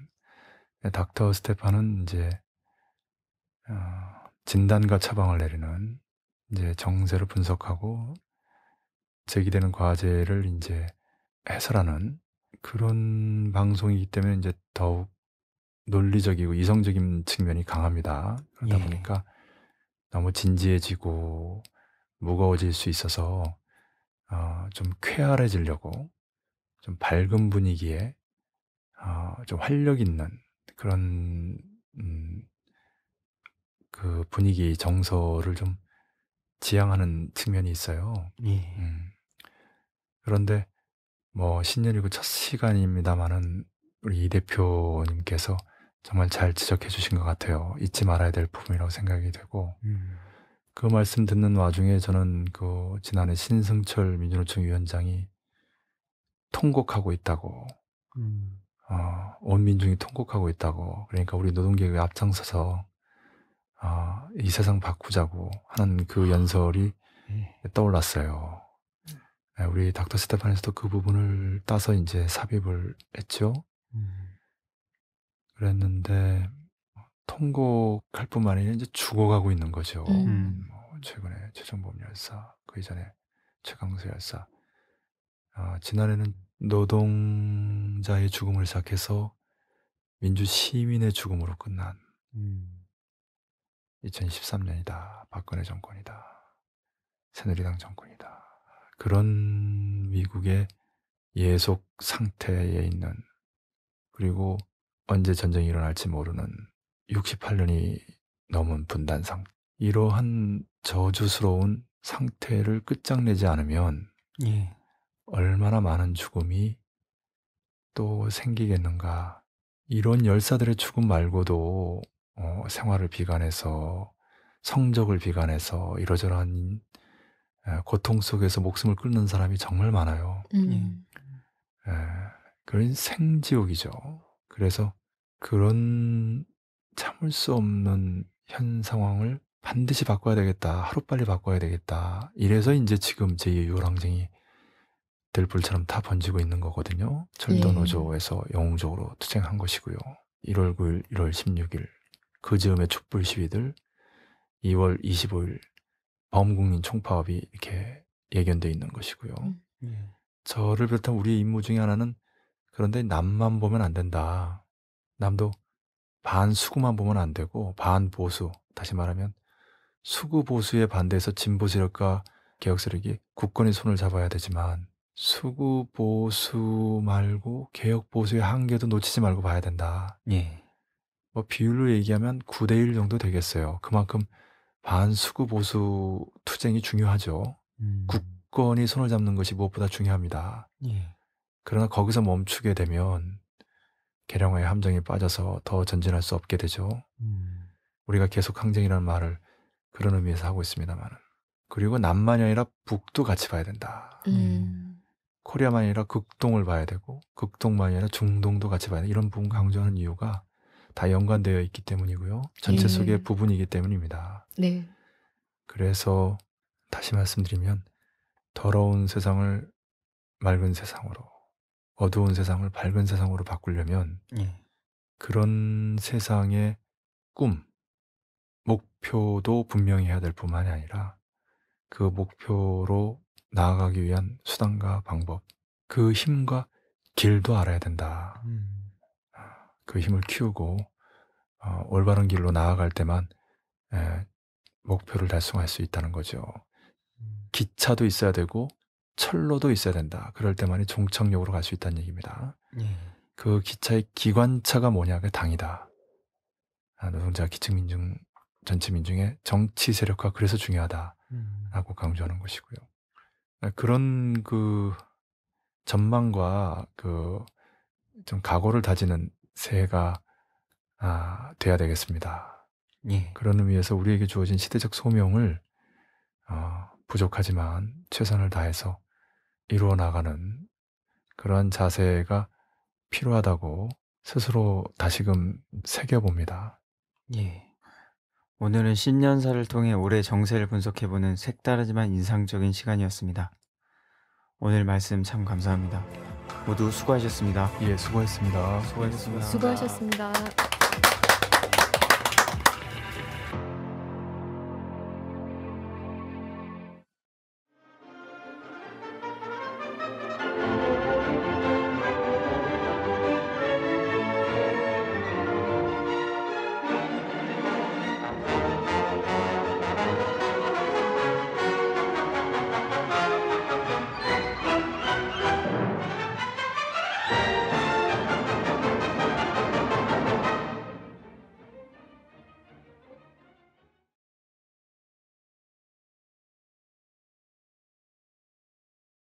네, 닥터 스테파는 이제 어, 진단과 처방을 내리는 이제 정세를 분석하고 제기되는 과제를 이제 해설하는 그런 방송이기 때문에 이제 더욱 논리적이고 이성적인 측면이 강합니다. 그러다 예. 보니까 너무 진지해지고 무거워질 수 있어서 어, 좀 쾌활해지려고 좀 밝은 분위기에 어, 좀 활력 있는 그런 음, 그 분위기 정서를 좀 지향하는 측면이 있어요. 예. 음. 그런데 뭐 신년이고 첫 시간입니다만은 우리 이 대표님께서 정말 잘 지적해 주신 것 같아요. 잊지 말아야 될 부분이라고 생각이 되고 음. 그 말씀 듣는 와중에 저는 그 지난해 신승철 민주노총 위원장이 통곡하고 있다고 음. 어, 온 민중이 통곡하고 있다고 그러니까 우리 노동계혁에 앞장서서 어, 이 세상 바꾸자고 하는 그 아, 연설이 네. 떠올랐어요. 네. 우리 닥터 스테판에서도 그 부분을 따서 이제 삽입을 했죠. 음. 그랬는데 통곡할 뿐만 아니라 이제 죽어가고 있는 거죠. 음. 뭐 최근에 최종범 열사, 그 이전에 최강수 열사. 어, 지난해는 노동자의 죽음을 시작해서 민주 시민의 죽음으로 끝난 음. 2013년이다. 박근혜 정권이다. 새누리당 정권이다. 그런 미국의 예속 상태에 있는 그리고 언제 전쟁이 일어날지 모르는 68년이 넘은 분단상 이러한 저주스러운 상태를 끝장내지 않으면 예. 얼마나 많은 죽음이 또 생기겠는가 이런 열사들의 죽음 말고도 어, 생활을 비관해서 성적을 비관해서 이러저러한 고통 속에서 목숨을 끊는 사람이 정말 많아요. 음. 예. 에, 그런 생지옥이죠. 그래서 그런 참을 수 없는 현 상황을 반드시 바꿔야 되겠다. 하루빨리 바꿔야 되겠다. 이래서 이제 지금 제2의 요랑쟁이 들불처럼 다 번지고 있는 거거든요. 철도노조에서 예. 영웅적으로 투쟁한 것이고요. 1월 9일, 1월 16일 그 즈음의 촛불 시위들, 2월 25일 범국민 총파업이 이렇게 예견돼 있는 것이고요. 네. 저를 비롯한 우리의 임무 중에 하나는 그런데 남만 보면 안 된다. 남도 반 수구만 보면 안 되고 반 보수, 다시 말하면 수구 보수에 반대해서 진보 세력과 개혁 세력이 국권의 손을 잡아야 되지만 수구 보수 말고 개혁 보수의 한계도 놓치지 말고 봐야 된다. 예. 뭐 비율로 얘기하면 9대 1 정도 되겠어요. 그만큼 반수구 보수 투쟁이 중요하죠. 음. 국권이 손을 잡는 것이 무엇보다 중요합니다. 예. 그러나 거기서 멈추게 되면 개량화의 함정에 빠져서 더 전진할 수 없게 되죠. 음. 우리가 계속 항쟁이라는 말을 그런 의미에서 하고 있습니다만 그리고 남만이 아니라 북도 같이 봐야 된다. 음. 예. 코리아만이 아니라 극동을 봐야 되고 극동만이 아니라 중동도 같이 봐야 된다. 이런 부분 강조하는 이유가 다 연관되어 있기 때문이고요. 전체 예. 속의 부분이기 때문입니다. 네. 그래서 다시 말씀드리면 더러운 세상을 맑은 세상으로, 어두운 세상을 밝은 세상으로 바꾸려면 예. 그런 세상의 꿈, 목표도 분명히 해야 될 뿐만이 아니라 그 목표로 나아가기 위한 수단과 방법, 그 힘과 길도 알아야 된다. 음. 그 힘을 키우고 어, 올바른 길로 나아갈 때만 에, 목표를 달성할 수 있다는 거죠. 음. 기차도 있어야 되고 철로도 있어야 된다. 그럴 때만이 종착역으로 갈 수 있다는 얘기입니다. 예. 그 기차의 기관차가 뭐냐? 그 당이다. 아, 노동자 기층 민중 전체 민중의 정치 세력화 그래서 음. 중요하다라고 음. 강조하는 것이고요. 아, 그런 그 전망과 그 좀 각오를 다지는 새해가 아, 돼야 되겠습니다. 예. 그런 의미에서 우리에게 주어진 시대적 소명을 어, 부족하지만 최선을 다해서 이루어 나가는 그러한 자세가 필요하다고 스스로 다시금 새겨봅니다. 예. 오늘은 신년사를 통해 올해 정세를 분석해보는 색다르지만 인상적인 시간이었습니다. 오늘 말씀 참 감사합니다. 모두 수고하셨습니다. 예, 수고했습니다. 수고했습니다. 수고하셨습니다.